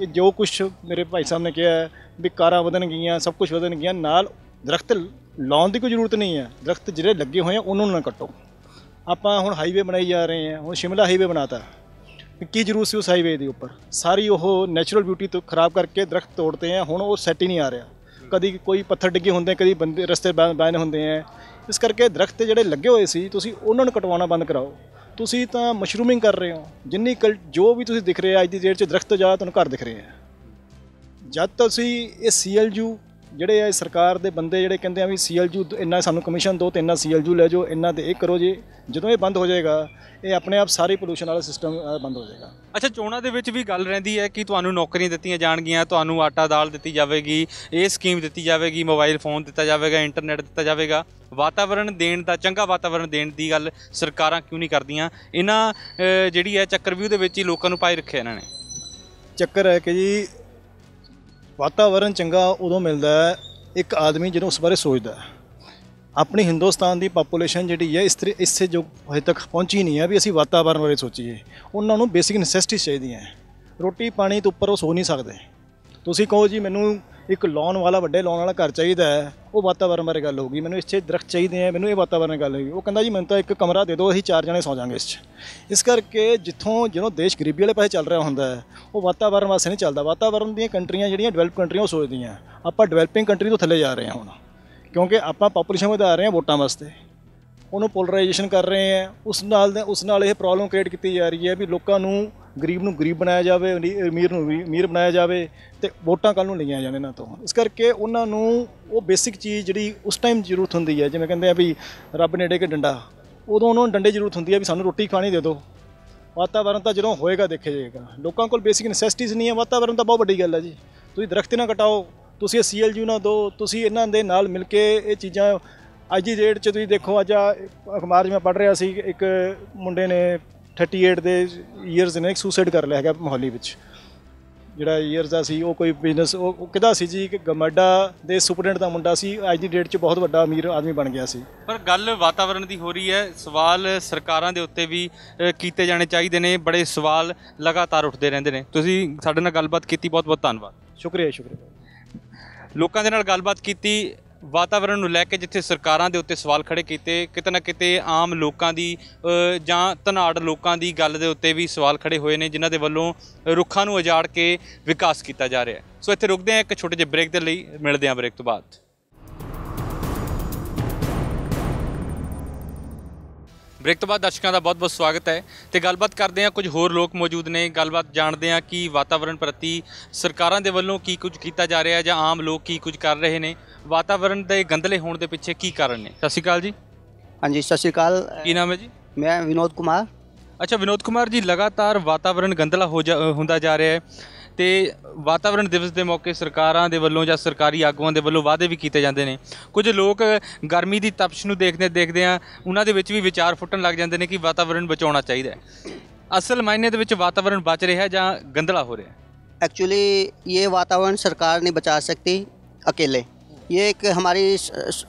ਇਹ ਜੋ ਕੁਝ ਮੇਰੇ ਭਾਈ ਸਾਹਿਬ ਨੇ ਕਿਹਾ ਵੀ ਵੀ ਕਾਰਾਂ ਗਈਆਂ ਸਭ ਕੁਝ ਗਿਆ ਨਾਲ ਦਰਖਤ ਲਾਉਣ ਦੀ ਕੋਈ ਜ਼ਰੂਰਤ ਨਹੀਂ ਹੈ ਦਰਖਤ ਜਿਹੜੇ ਲੱਗੇ ਹੋਏ ਆ ਉਹਨਾਂ ਨੂੰ ਨਾ ਕੱਟੋ ਆਪਾਂ ਹੁਣ ਹਾਈਵੇ ਬਣਾਈ ਜਾ ਰਹੇ ਹਾਂ ਹੁਣ ਸ਼ਿਮਲਾ ਹਾਈਵੇ ਬਣਾਤਾ ਕੀ ਜ਼ਰੂਰ ਸੀ ਉਸ ਹਾਈਵੇ ਦੇ ਉੱਪਰ ਸਾਰੀ ਉਹ ਨੈਚੁਰਲ ਬਿਊਟੀ ਤੋਂ ਖਰਾਬ ਕਰਕੇ ਦਰਖਤ ਤੋੜਦੇ ਆ ਹੁਣ ਉਹ ਸੈੱਟ ਹੀ ਨਹੀਂ ਆ ਰਿਹਾ ਕਦੀ ਕੋਈ ਪੱਥਰ ਡਿੱਗੇ ਹੁੰਦੇ ਕਦੀ ਬੰਦੇ ਰਸਤੇ ਬੈਨ ਹੁੰਦੇ ਆ ਇਸ ਕਰਕੇ ਦਰਖਤ ਜਿਹੜੇ ਲੱਗੇ ਹੋਏ ਸੀ ਤੁਸੀਂ ਉਹਨਾਂ ਨੂੰ ਕਟਵਾਉਣਾ ਬੰਦ ਕਰਾਓ ਤੁਸੀਂ ਤਾਂ ਮਸ਼ਰੂਮਿੰਗ ਕਰ ਰਹੇ ਹੋ ਜਿੰਨੀ ਜੋ ਵੀ ਤੁਸੀਂ ਦਿਖ ਰਿਹਾ ਅੱਜ ਦੀ ਡੇਟ 'ਚ ਦਰਖਤ ਜ਼ਿਆਦਾ ਤੁਹਾਨੂੰ ਘਰ ਦਿਖ ਰਹੇ ਆ ਜਦ ਤੁਸੀਂ ਇਹ ਸੀਐਲਯੂ ਜਿਹੜੇ ਆ ਸਰਕਾਰ ਦੇ ਬੰਦੇ ਜਿਹੜੇ ਕਹਿੰਦੇ ਆ ਵੀ ਸੀਐਲਯੂ ਇੰਨਾ ਸਾਨੂੰ ਕਮਿਸ਼ਨ ਦੋ ਤੇ ਇੰਨਾ ਸੀਐਲਯੂ ਲੈ ਜਾਓ ਇੰਨਾ ਤੇ ਇਹ ਕਰੋ ਜੀ ਜਦੋਂ ਇਹ ਬੰਦ ਹੋ ਜਾਏਗਾ ਇਹ ਆਪਣੇ ਆਪ ਸਾਰੇ ਪੋਲੂਸ਼ਨ ਵਾਲਾ ਸਿਸਟਮ ਬੰਦ ਹੋ ਜਾਏਗਾ ਅੱਛਾ ਚੋਣਾਂ ਦੇ ਵਿੱਚ ਵੀ ਗੱਲ ਰਹਿੰਦੀ ਹੈ ਕਿ ਤੁਹਾਨੂੰ ਨੌਕਰੀਆਂ ਦਿੱਤੀਆਂ ਜਾਣਗੀਆਂ ਤੁਹਾਨੂੰ ਆਟਾ ਦਾਲ ਦਿੱਤੀ ਜਾਵੇਗੀ ਇਹ ਸਕੀਮ ਦਿੱਤੀ ਜਾਵੇਗੀ ਮੋਬਾਈਲ ਫੋਨ ਦਿੱਤਾ ਜਾਵੇਗਾ ਇੰਟਰਨੈਟ ਦਿੱਤਾ ਜਾਵੇਗਾ ਵਾਤਾਵਰਣ ਦੇਣ ਦਾ ਚੰਗਾ ਵਾਤਾਵਰਣ ਦੇਣ ਦੀ ਗੱਲ ਸਰਕਾਰਾਂ ਕਿਉਂ ਨਹੀਂ ਕਰਦੀਆਂ ਇਹਨਾਂ ਜਿਹੜੀ ਹੈ ਚੱਕਰਵਿਊ ਦੇ ਵਿੱਚ ਹੀ ਲੋਕਾਂ ਨੂੰ ਪਾਈ ਰੱਖਿਆ ਇਹਨਾਂ ਨੇ ਚੱਕਰ ਹੈ ਕਿ ਜੀ ਵਾਤਾਵਰਨ ਚੰਗਾ ਉਦੋਂ ਮਿਲਦਾ ਹੈ ਇੱਕ ਆਦਮੀ ਜਦੋਂ ਉਸ ਬਾਰੇ ਸੋਚਦਾ ਹੈ ਆਪਣੀ ਹਿੰਦੁਸਤਾਨ ਦੀ ਪਾਪੂਲੇਸ਼ਨ ਜਿਹੜੀ ਹੈ ਇਸ ਤਰੀ ਇਸੇ ਜੋ ਹਜੇ ਤੱਕ ਪਹੁੰਚੀ ਨਹੀਂ ਹੈ ਵੀ ਅਸੀਂ ਵਾਤਾਵਰਨ ਬਾਰੇ ਸੋਚੀਏ ਉਹਨਾਂ ਨੂੰ ਬੇਸਿਕ ਨੈਸੈਸਿਟੀਜ਼ ਚਾਹੀਦੀਆਂ ਰੋਟੀ ਪਾਣੀ ਤੋਂ ਉੱਪਰ ਉਹ ਸੋ ਨਹੀਂ ਸਕਦੇ ਤੁਸੀਂ ਕਹੋ ਜੀ ਮੈਨੂੰ ਇੱਕ ਲੋਨ ਵਾਲਾ ਵੱਡੇ ਲੋਨ ਵਾਲਾ ਘਰ ਚਾਹੀਦਾ ਹੈ ਉਹ ਵਾਤਾਵਰਨ ਬਾਰੇ ਗੱਲ ਹੋ ਗਈ ਮੈਨੂੰ ਇੱਥੇ ਦਰਖਤ ਚਾਹੀਦੇ ਆ ਮੈਨੂੰ ਇਹ ਵਾਤਾਵਰਨ ਨਾਲ ਗੱਲ ਹੋਈ ਉਹ ਕਹਿੰਦਾ ਜੀ ਮੈਨੂੰ ਤਾਂ ਇੱਕ ਕਮਰਾ ਦੇ ਦਿਓ ਅਸੀਂ ਚਾਰ ਜਣੇ ਸੌ ਜਾਾਂਗੇ ਇਸ 'ਚ ਇਸ ਕਰਕੇ ਜਿੱਥੋਂ ਜਦੋਂ ਦੇਸ਼ ਗਰੀਬੀ ਵਾਲੇ ਪਾਸੇ ਚੱਲ ਰਿਹਾ ਹੁੰਦਾ ਹੈ ਉਹ ਵਾਤਾਵਰਨ ਵਾਸਤੇ ਨਹੀਂ ਚੱਲਦਾ ਵਾਤਾਵਰਨ ਦੀਆਂ ਕੰਟਰੀਆਂ ਜਿਹੜੀਆਂ ਡਿਵੈਲਪ ਕੰਟਰੀਆਂ ਉਹ ਸੋਚਦੀਆਂ ਆਪਾਂ ਡਿਵੈਲਪਿੰਗ ਕੰਟਰੀ ਤੋਂ ਥੱਲੇ ਜਾ ਰਹੇ ਹਾਂ ਹੁਣ ਕਿਉਂਕਿ ਆਪਾਂ ਪਾਪੂਲੇਸ਼ਨ ਵਧਾ ਰਹੇ ਹਾਂ ਵੋਟਾਂ ਵਾਸਤੇ ਉਹਨੂੰ ਪੋਲਰਾਈਜੇਸ਼ਨ ਕਰ ਰਹੇ ਆ ਉਸ ਨਾਲ ਉਸ ਨਾਲ ਇਹ ਪ੍ਰੋਬਲਮ ਕ੍ਰੀਏਟ ਕੀਤੀ ਜਾ ਰਹੀ ਹੈ ਵੀ ਲੋਕਾਂ ਨੂੰ ਗਰੀਬ ਨੂੰ ਗਰੀਬ ਬਣਾਇਆ ਜਾਵੇ ਅਮੀਰ ਨੂੰ ਅਮੀਰ ਬਣਾਇਆ ਜਾਵੇ ਤੇ ਵੋਟਾਂ ਕੱਲ ਨੂੰ ਲਈਆਂ ਜਾਣ ਇਹਨਾਂ ਤੋਂ ਇਸ ਕਰਕੇ ਉਹਨਾਂ ਨੂੰ ਉਹ ਬੇਸਿਕ ਚੀਜ਼ ਜਿਹੜੀ ਉਸ ਟਾਈਮ ਜ਼ਰੂਰਤ ਹੁੰਦੀ ਹੈ ਜਿਵੇਂ ਕਹਿੰਦੇ ਆ ਵੀ ਰੱਬ ਨੇੜੇ ਕੇ ਡੰਡਾ ਉਦੋਂ ਉਹਨਾਂ ਨੂੰ ਡੰਡੇ ਜ਼ਰੂਰਤ ਹੁੰਦੀ ਹੈ ਵੀ ਸਾਨੂੰ ਰੋਟੀ ਖਾਣੀ ਦੇ ਦਿਓ ਵਾਤਾਵਰਨ ਤਾਂ ਜਦੋਂ ਹੋਏਗਾ ਦੇਖੇ ਜਾਏਗਾ ਲੋਕਾਂ ਕੋਲ ਬੇਸਿਕ ਨੈਸੈਸਿਟੀਜ਼ ਨਹੀਂ ਹੈ ਵਾਤਾਵਰਨ ਤਾਂ ਬਹੁਤ ਵੱਡੀ ਗੱਲ ਹੈ ਜੀ ਤੁਸੀਂ ਦਰਖਤ ਨਾ ਕਟਾਓ ਤੁਸੀਂ ਇਹ ਸੀਐਲਯੂ ਨਾ ਦਿਓ ਤੁਸੀਂ ਇਹਨਾਂ ਦੇ ਨਾਲ ਮਿਲ ਕੇ ਇਹ ਚੀਜ਼ਾਂ ਅੱਜ ਦੀ ਡੇਟ 'ਚ ਤੁਸੀਂ ਦੇਖੋ ਅੱਜ ਅਖਬਾਰ 'ਚ ਮੈਂ ਪੜ੍ਹ ਰਿਹਾ ਸੀ ਇੱਕ ਮੁੰਡੇ ਨੇ 38 ਦੇ ਇਅਰਸ ਨੇ ਸੁਸਾਈਡ ਕਰ ਲਿਆ ਹੈਗਾ ਮੋਹਲੀ ਵਿੱਚ ਜਿਹੜਾ ਇਅਰਸ ਦਾ ਸੀ ਉਹ ਕੋਈ ਬਿਜ਼ਨਸ ਉਹ ਕਿਹਦਾ ਸੀ ਜੀ ਕਿ ਗਮੱਡਾ ਦੇ ਸੁਪਰਡੈਂਟ ਦਾ ਮੁੰਡਾ ਸੀ ਅੱਜ ਦੀ ਡੇਟ 'ਚ ਬਹੁਤ ਵੱਡਾ ਅਮੀਰ ਆਦਮੀ ਬਣ ਗਿਆ ਸੀ ਪਰ ਗੱਲ ਵਾਤਾਵਰਣ ਦੀ ਹੋ ਰਹੀ ਹੈ ਸਵਾਲ ਸਰਕਾਰਾਂ ਦੇ ਉੱਤੇ ਵੀ ਕੀਤੇ ਜਾਣੇ ਚਾਹੀਦੇ ਨੇ ਬੜੇ ਸਵਾਲ ਲਗਾਤਾਰ ਉੱਠਦੇ ਰਹਿੰਦੇ ਨੇ ਤੁਸੀਂ ਸਾਡੇ ਨਾਲ ਗੱਲਬਾਤ ਕੀਤੀ ਬਹੁਤ ਬਹੁਤ ਧੰਨਵਾਦ ਸ਼ੁਕਰੀਆ ਸ਼ੁਕਰੀਆ ਲੋਕਾਂ ਦੇ ਨਾਲ ਗੱਲਬਾਤ ਕੀਤੀ ਵਾਤਾਵਰਣ ਨੂੰ ਲੈ ਕੇ ਜਿੱਥੇ ਸਰਕਾਰਾਂ ਦੇ ਉੱਤੇ ਸਵਾਲ ਖੜੇ ਕੀਤੇ ਕਿਤੇ ਨਾ ਕਿਤੇ ਆਮ ਲੋਕਾਂ ਦੀ ਜਾਂ ਧਨਾੜ ਲੋਕਾਂ ਦੀ ਗੱਲ ਦੇ ਉੱਤੇ ਵੀ ਸਵਾਲ ਖੜੇ ਹੋਏ ਨੇ ਜਿਨ੍ਹਾਂ ਦੇ ਵੱਲੋਂ ਰੁੱਖਾਂ ਨੂੰ ਉਜਾੜ ਕੇ ਵਿਕਾਸ ਕੀਤਾ ਜਾ ਰਿਹਾ ਸੋ ਇੱਥੇ ਰੁਕਦੇ ਹਾਂ ਇੱਕ ਛੋਟੇ ਜਿਹੇ ਬ੍ਰੇਕ ਦੇ ਲਈ ਮਿਲਦੇ ਹਾਂ ਬ੍ਰੇਕ ਤੋਂ ਬਾਅਦ ਬ੍ਰੇਕ ਤੋਂ ਬਾਅਦ ਦਰਸ਼ਕਾਂ ਦਾ ਬਹੁਤ-ਬਹੁਤ ਸਵਾਗਤ ਹੈ ਤੇ ਗੱਲਬਾਤ ਕਰਦੇ ਹਾਂ ਕੁਝ ਹੋਰ ਲੋਕ ਮੌਜੂਦ ਨੇ ਗੱਲਬਾਤ ਜਾਣਦੇ ਹਾਂ ਕਿ ਵਾਤਾਵਰਣ ਪ੍ਰਤੀ ਸਰਕਾਰਾਂ ਦੇ ਵੱਲੋਂ ਕੀ ਕੁਝ ਕੀਤਾ ਜਾ ਰਿਹਾ ਹੈ ਜਾਂ ਆਮ ਲੋਕ ਕੀ ਕੁਝ ਕਰ ਰਹੇ ਨੇ ਵਾਤਾਵਰਣ ਦੇ ਗੰਦਲੇ ਹੋਣ ਦੇ ਪਿੱਛੇ ਕੀ ਕਾਰਨ ਨੇ ਸਤਿ ਸ਼੍ਰੀ ਅਕਾਲ ਜੀ ਹਾਂਜੀ ਸਤਿ ਸ਼੍ਰੀ ਅਕਾਲ ਕੀ ਨਾਮ ਹੈ ਜੀ ਮੈਂ ਵਿਨੋਦ ਕੁਮਾਰ ਅੱਛਾ ਵਿਨੋਦ ਕੁਮਾਰ ਜੀ ਲਗਾਤਾਰ ਵਾਤਾਵਰਣ ਗੰਦਲਾ ਹੋ ਹੁੰਦਾ ਜਾ ਰਿਹਾ ਹੈ ਤੇ ਵਾਤਾਵਰਣ ਦਿਵਸ ਦੇ ਮੌਕੇ ਸਰਕਾਰਾਂ ਦੇ ਵੱਲੋਂ ਜਾਂ ਸਰਕਾਰੀ ਆਗੂਆਂ ਦੇ ਵੱਲੋਂ ਵਾਅਦੇ ਵੀ ਕੀਤੇ ਜਾਂਦੇ ਨੇ ਕੁਝ ਲੋਕ ਗਰਮੀ ਦੀ ਤਪਸ਼ ਨੂੰ ਦੇਖਦੇ ਦੇਖਦੇ ਆ ਉਹਨਾਂ ਦੇ ਵਿੱਚ ਵੀ ਵਿਚਾਰ ਫੁੱਟਣ ਲੱਗ ਜਾਂਦੇ ਨੇ ਕਿ ਵਾਤਾਵਰਣ ਬਚਾਉਣਾ ਚਾਹੀਦਾ ਹੈ ਅਸਲ ਮਾਇਨੇ ਦੇ ਵਿੱਚ ਵਾਤਾਵਰਣ ਬਚ ਰਿਹਾ ਜਾਂ ਗੰਦਲਾ ਹੋ ਰਿਹਾ ਐਕਚੁਅਲੀ ਇਹ ਵਾਤਾਵਰਣ ਸਰਕਾਰ ਨਹੀਂ ਬਚਾ ਸਕਦੀ ਇਕੱਲੇ ये एक हमारी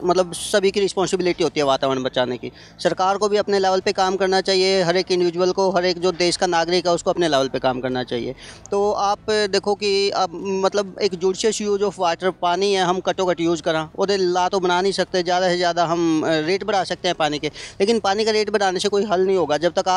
मतलब सभी की रिस्पॉन्सिबिलिटी होती है वातावरण बचाने की सरकार को भी अपने लेवल पे काम करना चाहिए हर एक इंडिविजुअल को हर एक जो देश का नागरिक है उसको अपने लेवल पे काम करना चाहिए तो आप देखो कि आप मतलब एक जुडशियस यूज ऑफ वाटर पानी है हम कटो कट यूज़ करा और ला तो बना नहीं सकते ज़्यादा से ज़्यादा हम रेट बढ़ा सकते हैं पानी के लेकिन पानी का रेट बढ़ाने से कोई हल नहीं होगा जब तक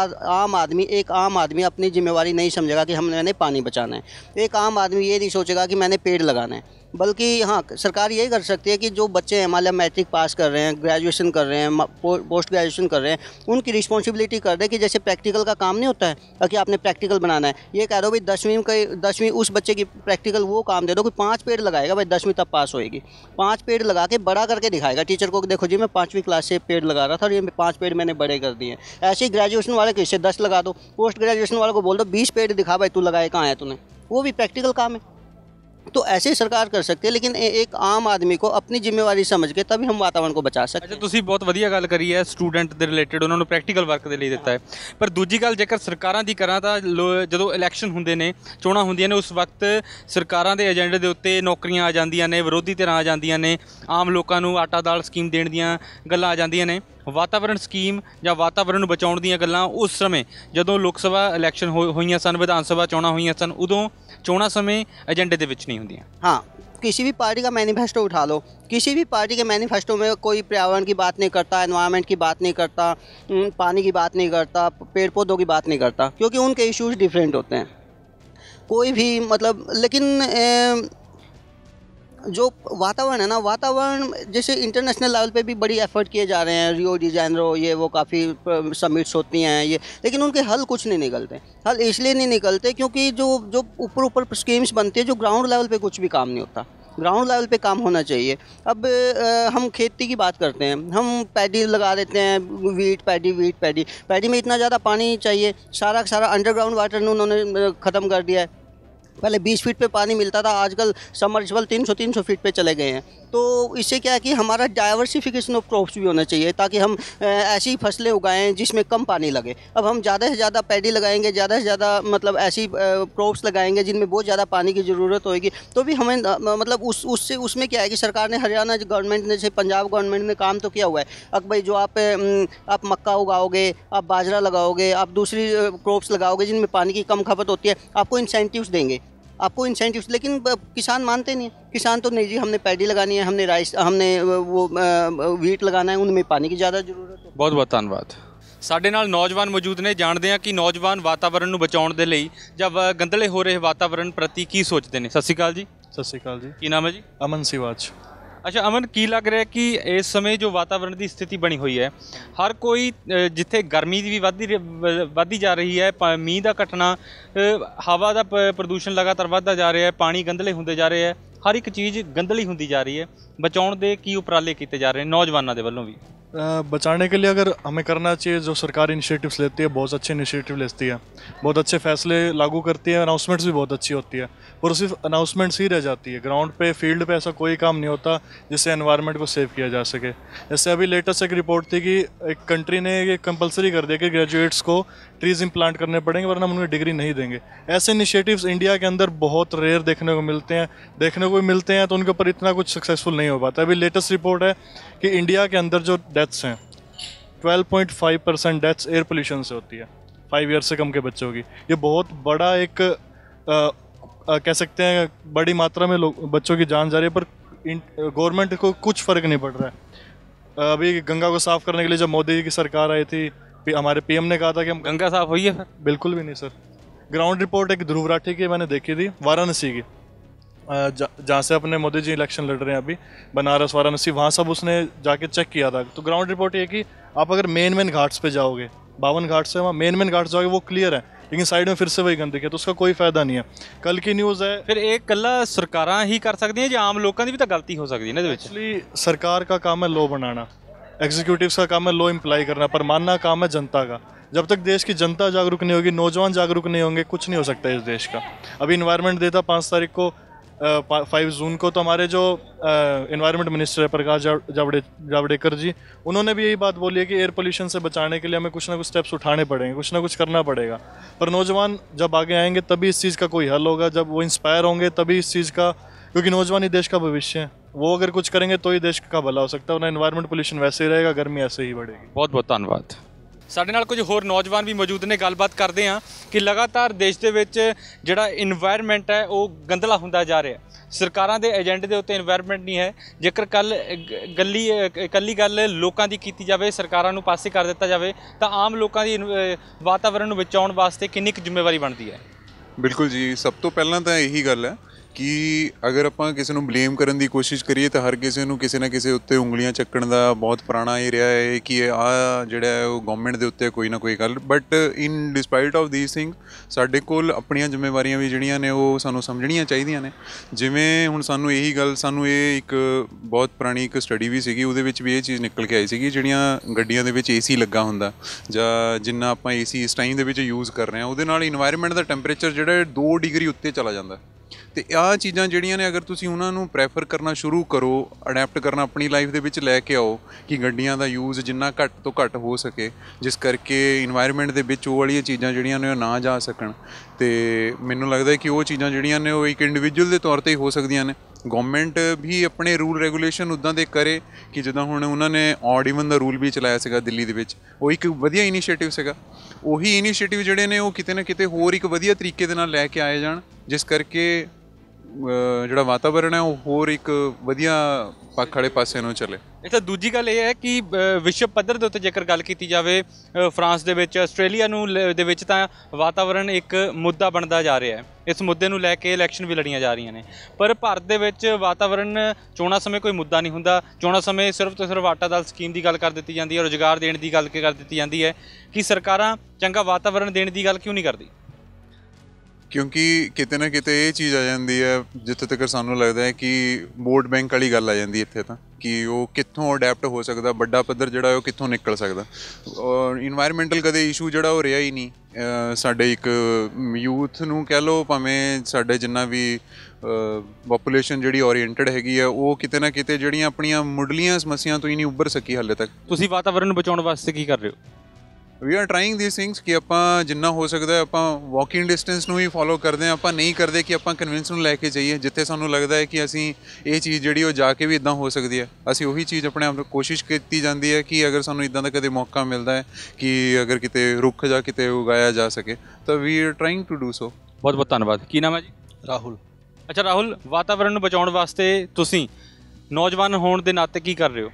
आम आदमी एक आम आदमी अपनी जिम्मेवारी नहीं समझेगा कि हमने पानी बचाना है एक आम आदमी ये नहीं सोचेगा कि मैंने पेड़ लगाना है बल्कि हाँ सरकार यही कर सकती है कि जो बच्चे एम मैट्रिक पास कर रहे हैं ग्रेजुएशन कर रहे हैं पोस्ट ग्रेजुएशन कर रहे हैं उनकी रिस्पॉन्सिबिलिटी कर दे कि जैसे प्रैक्टिकल का काम नहीं होता है कि आपने प्रैक्टिकल बनाना है ये कह रहे हो भाई दसवीं का दसवीं उस बच्चे की प्रैक्टिकल वो काम दे दो कि पाँच पेड़ लगाएगा भाई दसवीं तब पास होएगी पाँच पेड़ लगा के बड़ा करके दिखाएगा टीचर को देखो जी मैं पाँचवीं क्लास से पेड़ लगा रहा था और ये पाँच पेड़ मैंने बड़े कर दिए ऐसे ही ग्रेजुएशन वाले को इससे दस लगा दो पोस्ट ग्रेजुएशन वाले को बोल दो बीस पेड़ दिखा भाई तू लगाए कहाँ है तूने वो भी प्रैक्टिकल काम है तो ऐसे ਸਰਕਾਰ ਕਰ ਸਕਦੀ ਹੈ ਲੇਕਿਨ ਇਹ ਇੱਕ ਆਮ ਆਦਮੀ ਕੋ ਆਪਣੀ ਜ਼ਿੰਮੇਵਾਰੀ ਸਮਝ ਕੇ ਤभी ਹਮ ਵਾਤਾਵਰਣ ਕੋ ਬਚਾ ਸਕਦੇ ਅੱਛਾ ਤੁਸੀਂ ਬਹੁਤ ਵਧੀਆ ਗੱਲ ਕਰੀ ਹੈ ਸਟੂਡੈਂਟ ਦੇ ਰਿਲੇਟਡ ਉਹਨਾਂ ਨੂੰ ਪ੍ਰੈਕਟੀਕਲ ਵਰਕ ਦੇ ਲਈ ਦਿੱਤਾ ਹੈ ਪਰ ਦੂਜੀ ਗੱਲ ਜੇਕਰ ਸਰਕਾਰਾਂ ਦੀ ਕਰਾਂ ਤਾਂ ਜਦੋਂ ਇਲੈਕਸ਼ਨ ਹੁੰਦੇ ਨੇ ਚੋਣਾਂ ਹੁੰਦੀਆਂ ਨੇ ਉਸ ਵਕਤ ਸਰਕਾਰਾਂ ਦੇ ਏਜੰਡੇ ਦੇ ਉੱਤੇ ਨੌਕਰੀਆਂ ਆ ਜਾਂਦੀਆਂ ਨੇ ਵਿਰੋਧੀ ਧਿਰਾਂ ਆ ਜਾਂਦੀਆਂ ਨੇ ਆਮ ਲੋਕਾਂ ਨੂੰ ਆਟਾ ਦਾਲ ਸਕੀਮ ਦੇਣ ਦੀਆਂ ਗੱਲਾਂ ਆ ਜਾਂਦੀਆਂ ਨੇ वातावरण स्कीम या वातावरण ਨੂੰ ਬਚਾਉਣ ਦੀਆਂ ਗੱਲਾਂ ਉਸ ਸਮੇਂ ਜਦੋਂ ਲੋਕ ਸਭਾ ਇਲੈਕਸ਼ਨ ਹੋਈਆਂ ਸਨ ਵਿਧਾਨ ਸਭਾ ਚੋਣਾਂ ਹੋਈਆਂ ਸਨ ਉਦੋਂ ਚੋਣਾਂ ਸਮੇਂ नहीं होंगे हाँ किसी भी पार्टी का मैनीफेस्टो उठा लो किसी भी पार्टी के मैनीफेस्टो में कोई पर्यावरण की बात नहीं करता एनवायरमेंट की बात नहीं करता पानी की बात नहीं करता पेड़ पौधों की बात नहीं करता क्योंकि उनके इश्यूज डिफरेंट होते हैं कोई भी मतलब लेकिन जो वातावरण है ना वातावरण जैसे इंटरनेशनल लेवल पे भी बड़ी एफर्ट किए जा रहे हैं रियो डिजाइनरो ये वो काफ़ी समिट्स होती हैं ये लेकिन उनके हल कुछ नहीं निकलते हल इसलिए नहीं निकलते क्योंकि जो जो ऊपर ऊपर स्कीम्स बनती है जो ग्राउंड लेवल पे कुछ भी काम नहीं होता ग्राउंड लेवल पे काम होना चाहिए अब आ, हम खेती की बात करते हैं हम पैडी लगा देते हैं wheat paddy wheat paddy paddy में इतना ज़्यादा पानी चाहिए सारा सारा अंडरग्राउंड वाटर उन्होंने ख़त्म कर दिया है पहले 20 फीट पे पानी मिलता था आजकल समर्सिबल 300 300 फीट पे चले गए हैं तो इससे क्या है कि हमारा डाइवर्सिफिकेशन ऑफ क्रॉप्स भी होना चाहिए ताकि हम ऐसी फसलें उगाएं जिसमें कम पानी लगे अब हम ज़्यादा से ज़्यादा पैडी लगाएंगे ज़्यादा से ज़्यादा मतलब ऐसी क्रॉप्स लगाएंगे जिनमें बहुत ज़्यादा पानी की ज़रूरत होगी तो भी हमें मतलब उस उससे उसमें क्या है कि सरकार ने हरियाणा गवर्नमेंट ने जैसे पंजाब गवर्नमेंट ने काम तो किया हुआ है अब भाई जो आप आप मक्का उगाओगे आप बाजरा लगाओगे आप दूसरी क्रॉप्स लगाओगे जिनमें पानी की कम खपत होती है आपको इंसेंटिवस देंगे आपको इंसेंटिव लेकिन किसान मानते नहीं किसान तो नहीं जी हमने पैडी लगानी है हमने राइस हमने वो वीट लगाना है उनमें पानी की ज़्यादा ਜ਼ਰੂਰਤ ਹੈ ਬਹੁਤ ਬਹੁਤ ਧੰਨਵਾਦ ਸਾਡੇ ਨਾਲ ਨੌਜਵਾਨ ਮੌਜੂਦ ਨੇ ਜਾਣਦੇ ਆ ਕਿ ਨੌਜਵਾਨ ਵਾਤਾਵਰਣ ਨੂੰ ਬਚਾਉਣ ਦੇ ਲਈ ਜਾਂ ਗੰਦਲੇ ਹੋ ਰਹੇ ਵਾਤਾਵਰਣ ਪ੍ਰਤੀ ਕੀ ਸੋਚਦੇ ਨੇ ਸਤਿ ਸ਼੍ਰੀ ਅਕਾਲ ਜੀ ਸਤਿ ਸ਼੍ਰੀ ਅਕਾਲ ਜੀ ਕੀ ਨਾਮ ਹੈ ਜੀ ਅਮਨ ਸਿਵਾਚ ਅੱਛਾ ਅਮਨ ਕੀ ਲੱਗ ਰਿਹਾ ਕਿ ਇਸ ਸਮੇਂ ਜੋ ਵਾਤਾਵਰਣ ਦੀ ਸਥਿਤੀ ਬਣੀ ਹੋਈ ਹੈ ਹਰ ਕੋਈ ਜਿੱਥੇ ਗਰਮੀ ਦੀ ਵੀ ਵਧਦੀ ਵਧਦੀ ਜਾ ਰਹੀ ਹੈ ਮੀਂਹ ਦਾ ਘਟਣਾ ਹਵਾ ਦਾ ਪ੍ਰਦੂਸ਼ਣ ਲਗਾਤਾਰ ਵਧਦਾ ਜਾ ਰਿਹਾ ਹੈ ਪਾਣੀ ਗੰਦਲੇ ਹੁੰਦੇ ਜਾ ਰਹੇ ਹੈ ਹਰ ਇੱਕ ਚੀਜ਼ ਗੰਦਲੀ ਹੁੰਦੀ ਜਾ ਰਹੀ ਹੈ ਬਚਾਉਣ ਦੇ ਕੀ ਉਪਰਾਲੇ ਕੀਤੇ ਜਾ ਰਹੇ ਨੌਜਵਾਨਾਂ ਦੇ ਵੱਲੋਂ ਵੀ बचाने के लिए अगर हमें करना चाहिए जो सरकार इनिशिएटिव्स लेती है बहुत अच्छे इनिशिएटिव लेती है बहुत अच्छे फैसले लागू करती है अनाउंसमेंट्स भी बहुत अच्छी होती है पर सिर्फ अनाउंसमेंट्स ही रह जाती है ग्राउंड पे फील्ड पे ऐसा कोई काम नहीं होता जिससे एनवायरनमेंट को सेव किया जा सके जैसे अभी लेटेस्ट एक रिपोर्ट थी कि एक कंट्री ने ये कंपलसरी कर दिया कि ग्रेजुएट्स को ट्रीज इम्प्लांट करने पड़ेंगे वरना हम उन्हें डिग्री नहीं देंगे ऐसे इनिशिएटिव्स इंडिया के अंदर बहुत रेयर देखने को मिलते हैं देखने को मिलते हैं तो उनके ऊपर इतना कुछ सक्सेसफुल नहीं हो पाता अभी लेटेस्ट रिपोर्ट है कि इंडिया के अंदर जो डेथ्स हैं 12.5 परसेंट डेथ्स एयर पोल्यूशन से होती है फाइव ईयर से कम के बच्चों की ये बहुत बड़ा एक आ, आ, कह सकते हैं बड़ी मात्रा में लोग बच्चों की जान जा रही है पर गवर्नमेंट को कुछ फ़र्क नहीं पड़ रहा है अभी गंगा को साफ़ करने के लिए जब मोदी जी की सरकार आई थी हमारे पीएम ने कहा था कि हम गंगा साफ़ हुई है बिल्कुल भी नहीं सर ग्राउंड रिपोर्ट एक ध्रुव राठी की मैंने देखी थी वाराणसी की जहाँ से अपने मोदी जी इलेक्शन लड़ रहे हैं अभी बनारस वाराणसी वहाँ सब उसने जाके चेक किया था तो ग्राउंड रिपोर्ट ये कि आप अगर मेन मेन घाट्स पे जाओगे बावन घाट से वहाँ मेन मेन घाट जाओगे वो क्लियर है लेकिन साइड में फिर से वही गंदगी है तो उसका कोई फायदा नहीं है कल की न्यूज़ है फिर एक कला सरकार ही कर सकती है जो आम लोगों की भी तो गलती हो सकती है ना एक्चुअली सरकार का काम है ਹੈ बनाना एग्जीक्यूटिव का काम है लॉ इम्प्लाई करना पर मानना काम है जनता का जब तक देश की जनता जागरूक नहीं होगी नौजवान जागरूक नहीं होंगे कुछ नहीं हो सकता इस देश का अभी इन्वायरमेंट डे था पाँच तारीख को फाइव जून को तो हमारे जो इन्वायरमेंट मिनिस्टर है प्रकाश जावड़े जावड़ेकर जी उन्होंने भी यही बात बोली है कि एयर पोल्यूशन से बचाने के लिए हमें कुछ ना कुछ स्टेप्स उठाने पड़ेंगे कुछ ना कुछ करना पड़ेगा पर नौजवान जब आगे आएंगे तभी इस चीज़ का कोई हल होगा जब वो इंस्पायर होंगे तभी इस चीज़ का क्योंकि नौजवान ही देश का भविष्य है वो अगर कुछ करेंगे तो ही देश का भला हो सकता है वरना इन्वायरमेंट पोल्यूशन वैसे ही रहेगा गर्मी ऐसे ही बढ़ेगी बहुत बहुत धन्यवाद ਸਾਡੇ ਨਾਲ ਕੁਝ ਹੋਰ ਨੌਜਵਾਨ ਵੀ ਮੌਜੂਦ ਨੇ ਗੱਲਬਾਤ ਕਰਦੇ ਆ ਕਿ ਲਗਾਤਾਰ ਦੇਸ਼ ਦੇ ਵਿੱਚ ਜਿਹੜਾ এনवायरमेंट ਹੈ ਉਹ ਗੰਦਲਾ ਹੁੰਦਾ ਜਾ ਰਿਹਾ ਸਰਕਾਰਾਂ ਦੇ ਏਜੰਡੇ ਦੇ ਉੱਤੇ এনवायरमेंट ਨਹੀਂ ਹੈ ਜੇਕਰ ਕੱਲ ਗੱਲੀ ਇਕੱਲੀ ਗੱਲ ਲੋਕਾਂ ਦੀ ਕੀਤੀ ਜਾਵੇ ਸਰਕਾਰਾਂ ਨੂੰ ਪਾਸੇ ਕਰ ਦਿੱਤਾ ਜਾਵੇ ਤਾਂ ਆਮ ਲੋਕਾਂ ਦੀ ਵਾਤਾਵਰਣ ਨੂੰ ਬਚਾਉਣ ਵਾਸਤੇ ਕਿੰਨੀ ਕੁ ਜ਼ਿੰਮੇਵਾਰੀ ਬਣਦੀ ਹੈ ਬਿਲਕੁਲ ਜੀ ਸਭ ਤੋਂ ਪਹਿਲਾਂ ਤਾਂ ਇਹੀ ਗੱਲ ਹੈ ਕਿ ਅਗਰ ਆਪਾਂ ਕਿਸੇ ਨੂੰ ਬਲੇਮ ਕਰਨ ਦੀ ਕੋਸ਼ਿਸ਼ ਕਰੀਏ ਤਾਂ ਹਰ ਕਿਸੇ ਨੂੰ ਕਿਸੇ ਨਾ ਕਿਸੇ ਉੱਤੇ ਉਂਗਲੀਆਂ ਚੱਕਣ ਦਾ ਬਹੁਤ ਪੁਰਾਣਾ ਇਹ ਰਿਹਾ ਹੈ ਕਿ ਇਹ ਆ ਜਿਹੜਾ ਹੈ ਉਹ ਗਵਰਨਮੈਂਟ ਦੇ ਉੱਤੇ ਕੋਈ ਨਾ ਕੋਈ ਗੱਲ but in despite of these thing ਸਾਡੇ ਕੋਲ ਆਪਣੀਆਂ ਜ਼ਿੰਮੇਵਾਰੀਆਂ ਵੀ ਜਿਹੜੀਆਂ ਨੇ ਉਹ ਸਾਨੂੰ ਸਮਝਣੀਆਂ ਚਾਹੀਦੀਆਂ ਨੇ ਜਿਵੇਂ ਹੁਣ ਸਾਨੂੰ ਇਹੀ ਗੱਲ ਸਾਨੂੰ ਇਹ ਇੱਕ ਬਹੁਤ ਪੁਰਾਣੀ ਇੱਕ ਸਟੱਡੀ ਵੀ ਸੀਗੀ ਉਹਦੇ ਵਿੱਚ ਵੀ ਇਹ ਚੀਜ਼ ਨਿਕਲ ਕੇ ਆਈ ਸੀਗੀ ਜਿਹੜੀਆਂ ਗੱਡੀਆਂ ਦੇ ਵਿੱਚ ਏਸੀ ਲੱਗਾ ਹੁੰਦਾ ਜਾਂ ਜਿੰਨਾ ਆਪਾਂ ਏਸੀ ਇਸ ਟਾਈਮ ਦੇ ਵਿੱਚ ਯੂਜ਼ ਕਰ ਰਹੇ ਹਾਂ ਉਹਦੇ ਨਾਲ ਇਨਵਾਇਰਨਮੈਂਟ ਦਾ ਟੈਂਪਰੇਚਰ ਜਿਹੜਾ 2 ਡਿਗਰੀ ਉੱਤੇ ਚਲਾ ਜਾਂਦਾ ਤੇ ਆਹ ਚੀਜ਼ਾਂ ਜਿਹੜੀਆਂ ਨੇ ਅਗਰ ਤੁਸੀਂ ਉਹਨਾਂ ਨੂੰ ਪ੍ਰੈਫਰ ਕਰਨਾ ਸ਼ੁਰੂ ਕਰੋ ਅਡਾਪਟ ਕਰਨਾ ਆਪਣੀ ਲਾਈਫ ਦੇ ਵਿੱਚ ਲੈ ਕੇ ਆਓ ਕਿ ਗੱਡੀਆਂ ਦਾ ਯੂਜ਼ ਜਿੰਨਾ ਘੱਟ ਤੋਂ ਘੱਟ ਹੋ ਸਕੇ ਜਿਸ ਕਰਕੇ এনवायरमेंट ਦੇ ਵਿੱਚ ਉਹ ਵਾਲੀਆਂ ਚੀਜ਼ਾਂ ਜਿਹੜੀਆਂ ਨੇ ਉਹ ਨਾ ਜਾ ਸਕਣ ਤੇ ਮੈਨੂੰ ਲੱਗਦਾ ਹੈ ਕਿ ਉਹ ਚੀਜ਼ਾਂ ਜਿਹੜੀਆਂ ਨੇ ਉਹ ਇੱਕ ਇੰਡੀਵਿਜੂਅਲ ਦੇ ਤੌਰ ਤੇ ਹੀ ਹੋ ਸਕਦੀਆਂ ਨੇ ਗਵਰਨਮੈਂਟ ਵੀ ਆਪਣੇ ਰੂਲ ਰੈਗੂਲੇਸ਼ਨ ਉਦਾਂ ਦੇ ਕਰੇ ਕਿ ਜਦੋਂ ਹੁਣ ਉਹਨਾਂ ਨੇ ਆਡ ਇਵਨ ਦਾ ਰੂਲ ਵੀ ਚਲਾਇਆ ਸੀਗਾ ਦਿੱਲੀ ਦੇ ਵਿੱਚ ਉਹ ਇੱਕ ਵਧੀਆ ਇਨੀਸ਼ੀਏਟਿਵ ਸੀਗਾ ਉਹੀ ਇਨੀਸ਼ੀਏਟਿਵ ਜਿਹੜੇ ਨੇ ਉਹ ਕਿਤੇ ਨਾ ਕਿਤੇ ਹੋਰ ਇੱਕ ਵਧੀਆ ਤਰੀਕੇ ਦੇ ਨਾਲ ਲੈ ਕੇ ਆਏ ਜਾਣ ਜਿਸ ਕਰਕੇ ਜਿਹੜਾ ਵਾਤਾਵਰਣ ਹੈ ਉਹ ਹੋਰ ਇੱਕ ਵਧੀਆ ਪੱਖੜੇ ਪਾਸੇ ਨੂੰ ਚਲੇ ਅੱਛਾ ਦੂਜੀ ਗੱਲ ਇਹ ਹੈ ਕਿ ਵਿਸ਼ਵ ਪੱਧਰ ਦੇ ਉੱਤੇ ਜੇਕਰ ਗੱਲ ਕੀਤੀ ਜਾਵੇ ਫਰਾਂਸ ਦੇ ਵਿੱਚ ਆਸਟ੍ਰੇਲੀਆ ਨੂੰ ਦੇ ਵਿੱਚ ਤਾਂ ਵਾਤਾਵਰਣ ਇੱਕ ਮੁੱਦਾ ਬਣਦਾ ਜਾ ਰਿਹਾ ਹੈ ਇਸ ਮੁੱਦੇ ਨੂੰ ਲੈ ਕੇ ਇਲੈਕਸ਼ਨ ਵੀ ਲੜੀਆਂ ਜਾ ਰਹੀਆਂ ਨੇ ਪਰ ਭਾਰਤ ਦੇ ਵਿੱਚ ਵਾਤਾਵਰਣ ਚੋਣਾਂ ਸਮੇਂ ਕੋਈ ਮੁੱਦਾ ਨਹੀਂ ਹੁੰਦਾ ਚੋਣਾਂ ਸਮੇਂ ਸਿਰਫ ਤੇ ਸਿਰਫ ਆਟਾ ਦਾਲ ਸਕੀਮ ਦੀ ਗੱਲ ਕਰ ਦਿੱਤੀ ਜਾਂਦੀ ਹੈ ਰੋਜ਼ਗਾਰ ਦੇਣ ਦੀ ਗੱਲ ਕਰ ਦਿੱਤੀ ਜਾਂਦੀ ਹੈ ਕਿ ਸਰਕਾਰਾਂ ਚੰਗਾ ਵਾਤਾਵਰਣ ਦੇਣ ਦੀ ਗੱਲ ਕਿਉਂ ਨਹੀਂ ਕਰਦੀ ਕਿਉਂਕਿ ਕਿਤੇ ਨਾ ਕਿਤੇ ਇਹ ਚੀਜ਼ ਆ ਜਾਂਦੀ ਹੈ ਜਿੱਥੇ ਤੱਕ ਸਾਨੂੰ ਲੱਗਦਾ ਹੈ ਕਿ ਵੋਟ ਬੈਂਕ ਵਾਲੀ ਗੱਲ ਆ ਜਾਂਦੀ ਇੱਥੇ ਤਾਂ ਕਿ ਉਹ ਕਿੱਥੋਂ ਅਡਾਪਟ ਹੋ ਸਕਦਾ ਵੱਡਾ ਪੱਧਰ ਜਿਹੜਾ ਉਹ ਕਿੱਥੋਂ ਨਿਕਲ ਸਕਦਾ ਔਰ এনवायरमेंटਲ ਕਦੇ ਇਸ਼ੂ ਜਿਹੜਾ ਹੋ ਰਿਹਾ ਹੀ ਨਹੀਂ ਸਾਡੇ ਇੱਕ ਯੂਥ ਨੂੰ ਕਹਿ ਲਓ ਭਾਵੇਂ ਸਾਡੇ ਜਿੰਨਾ ਵੀ ਪੋਪੂਲੇਸ਼ਨ ਜਿਹੜੀ ਓਰੀਐਂਟਡ ਹੈਗੀ ਆ ਉਹ ਕਿਤੇ ਨਾ ਕਿਤੇ ਜਿਹੜੀਆਂ ਆਪਣੀਆਂ ਮੁੱਢਲੀਆਂ ਸਮੱਸਿਆਵਾਂ ਤੋਂ ਹੀ ਨਹੀਂ ਉੱਭਰ ਸਕੀ ਹਾਲੇ ਤੱਕ ਤੁਸੀਂ ਵਾਤਾਵਰਣ ਬਚਾਉਣ ਵਾਸਤੇ ਕੀ ਕਰ ਰਹੇ ਹੋ we are trying these things ਕਿ ਆਪਾਂ ਜਿੰਨਾ ਹੋ ਸਕਦਾ ਆਪਾਂ ਵਾਕਿੰਗ ਡਿਸਟੈਂਸ ਨੂੰ ਹੀ ਫੋਲੋ ਕਰਦੇ ਆ ਆਪਾਂ ਨਹੀਂ ਕਰਦੇ ਕਿ ਆਪਾਂ ਕਨਵਿੰਸ ਨੂੰ ਲੈ ਕੇ ਜਾਈਏ ਜਿੱਥੇ ਸਾਨੂੰ ਲੱਗਦਾ ਹੈ ਕਿ ਅਸੀਂ ਇਹ ਚੀਜ਼ ਜਿਹੜੀ ਉਹ ਜਾ ਕੇ ਵੀ ਇਦਾਂ ਹੋ ਸਕਦੀ ਹੈ ਅਸੀਂ ਉਹੀ ਚੀਜ਼ ਆਪਣੇ ਆਪ ਨੂੰ ਕੋਸ਼ਿਸ਼ ਕੀਤੀ ਜਾਂਦੀ ਹੈ ਕਿ ਅਗਰ ਸਾਨੂੰ ਇਦਾਂ ਦਾ ਕਦੇ ਮੌਕਾ ਮਿਲਦਾ ਹੈ ਕਿ ਅਗਰ ਕਿਤੇ ਰੁੱਖ ਜਾਂ ਕਿਤੇ ਉਗਾਇਆ ਜਾ ਸਕੇ ਤਾਂ we are trying to do so ਬਹੁਤ ਬਹੁਤ ਧੰਨਵਾਦ ਕੀ ਨਾਮ ਹੈ ਜੀ ਰਾਹੁਲ ਅੱਛਾ ਰਾਹੁਲ ਵਾਤਾਵਰਣ ਨੂੰ ਬਚਾਉਣ ਵਾਸਤੇ ਤੁਸੀਂ ਨੌਜਵਾਨ ਹੋਣ ਦੇ ਨਾਤੇ ਕੀ ਕਰ ਰਹੇ ਹੋ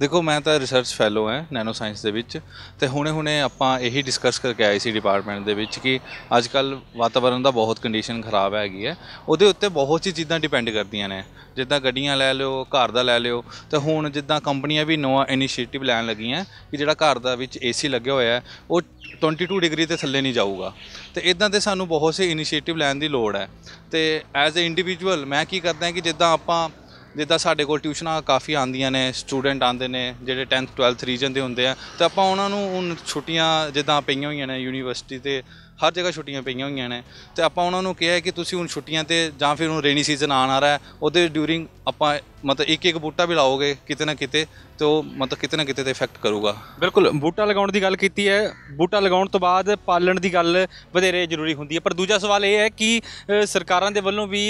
ਦੇਖੋ ਮੈਂ ਤਾਂ ਰਿਸਰਚ ਫੈਲੋ ਹਾਂ ਨੈਨੋ ਸਾਇੰਸ ਦੇ ਵਿੱਚ ਤੇ ਹੁਣੇ-ਹੁਣੇ ਆਪਾਂ ਇਹੀ ਡਿਸਕਸ ਕਰਕੇ ਆਏ ਸੀ ਡਿਪਾਰਟਮੈਂਟ ਦੇ ਵਿੱਚ ਕਿ ਅੱਜ ਕੱਲ ਵਾਤਾਵਰਣ ਦਾ ਬਹੁਤ ਕੰਡੀਸ਼ਨ ਖਰਾਬ ਹੈਗੀ ਹੈ ਉਹਦੇ ਉੱਤੇ ਬਹੁਤ ਸੀ ਚੀਜ਼ਾਂ ਡਿਪੈਂਡ ਕਰਦੀਆਂ ਨੇ ਜਿੱਦਾਂ ਗੱਡੀਆਂ ਲੈ ਲਿਓ ਘਰ ਦਾ ਲੈ ਲਿਓ ਤੇ ਹੁਣ ਜਿੱਦਾਂ ਕੰਪਨੀਆਂ ਵੀ ਨਵਾਂ ਇਨੀਸ਼ੀਏਟਿਵ ਲੈਣ ਲੱਗੀਆਂ ਕਿ ਜਿਹੜਾ ਘਰ ਦਾ ਵਿੱਚ ਏਸੀ ਲੱਗਿਆ ਹੋਇਆ ਉਹ 22 ਡਿਗਰੀ ਤੇ ਥੱਲੇ ਨਹੀਂ ਜਾਊਗਾ ਤੇ ਇਦਾਂ ਤੇ ਸਾਨੂੰ ਬਹੁਤ ਸੇ ਇਨੀਸ਼ੀਏਟਿਵ ਲੈਣ ਦੀ ਲੋੜ ਹੈ ਤੇ ਐਜ਼ ਅ ਇੰਡੀਵਿਜੂਅਲ ਮੈਂ ਕੀ ਕਰਦਾ ਕਿ ਜਿੱਦਾਂ ਆਪਾਂ ਜਿੱਦਾਂ ਸਾਡੇ ਕੋਲ ਟਿਊਸ਼ਨਾਂ ਕਾਫੀ ਆਉਂਦੀਆਂ ਨੇ ਸਟੂਡੈਂਟ ਆਉਂਦੇ ਨੇ ਜਿਹੜੇ 10th 12th ਰੀਜਨ ਦੇ ਹੁੰਦੇ ਆ ਤੇ ਆਪਾਂ ਉਹਨਾਂ ਨੂੰ ਹੁਣ ਛੁੱਟੀਆਂ ਜਿੱਦਾਂ ਪਈਆਂ ਹੋਈਆਂ ਨੇ ਯੂਨੀਵਰਸਿਟੀ ਤੇ ਹਰ ਜਗ੍ਹਾ ਛੁੱਟੀਆਂ ਪਈਆਂ ਹੋਈਆਂ ਨੇ ਤੇ ਆਪਾਂ ਉਹਨਾਂ ਨੂੰ ਕਿਹਾ ਕਿ ਤੁਸੀਂ ਹੁਣ ਛੁੱਟੀਆਂ ਤੇ ਜਾਂ ਫਿਰ ਹੁਣ ਰੇਨੀ ਸੀਜ਼ਨ ਆਣ ਆ ਰਿਹਾ ਉਹਦੇ ਡਿਊਰਿੰਗ ਆਪਾਂ ਮਤਲਬ ਇੱਕ ਇੱਕ ਬੂਟਾ ਵੀ ਲਾਓਗੇ ਕਿਤੇ ਨਾ ਕਿਤੇ ਤੇ ਉਹ ਮਤਲਬ ਕਿਤੇ ਨਾ ਕਿਤੇ ਤੇ ਇਫੈਕਟ ਕਰੂਗਾ ਬਿਲਕੁਲ ਬੂਟਾ ਲਗਾਉਣ ਦੀ ਗੱਲ ਕੀਤੀ ਹੈ ਬੂਟਾ ਲਗਾਉਣ ਤੋਂ ਬਾਅਦ ਪਾਲਣ ਦੀ ਗੱਲ ਵਧੇਰੇ ਜ਼ਰੂਰੀ ਹੁੰਦੀ ਹੈ ਪਰ ਦੂਜਾ ਸਵਾਲ ਇਹ ਹੈ ਕਿ ਸਰਕਾਰਾਂ ਦੇ ਵੱਲੋਂ ਵੀ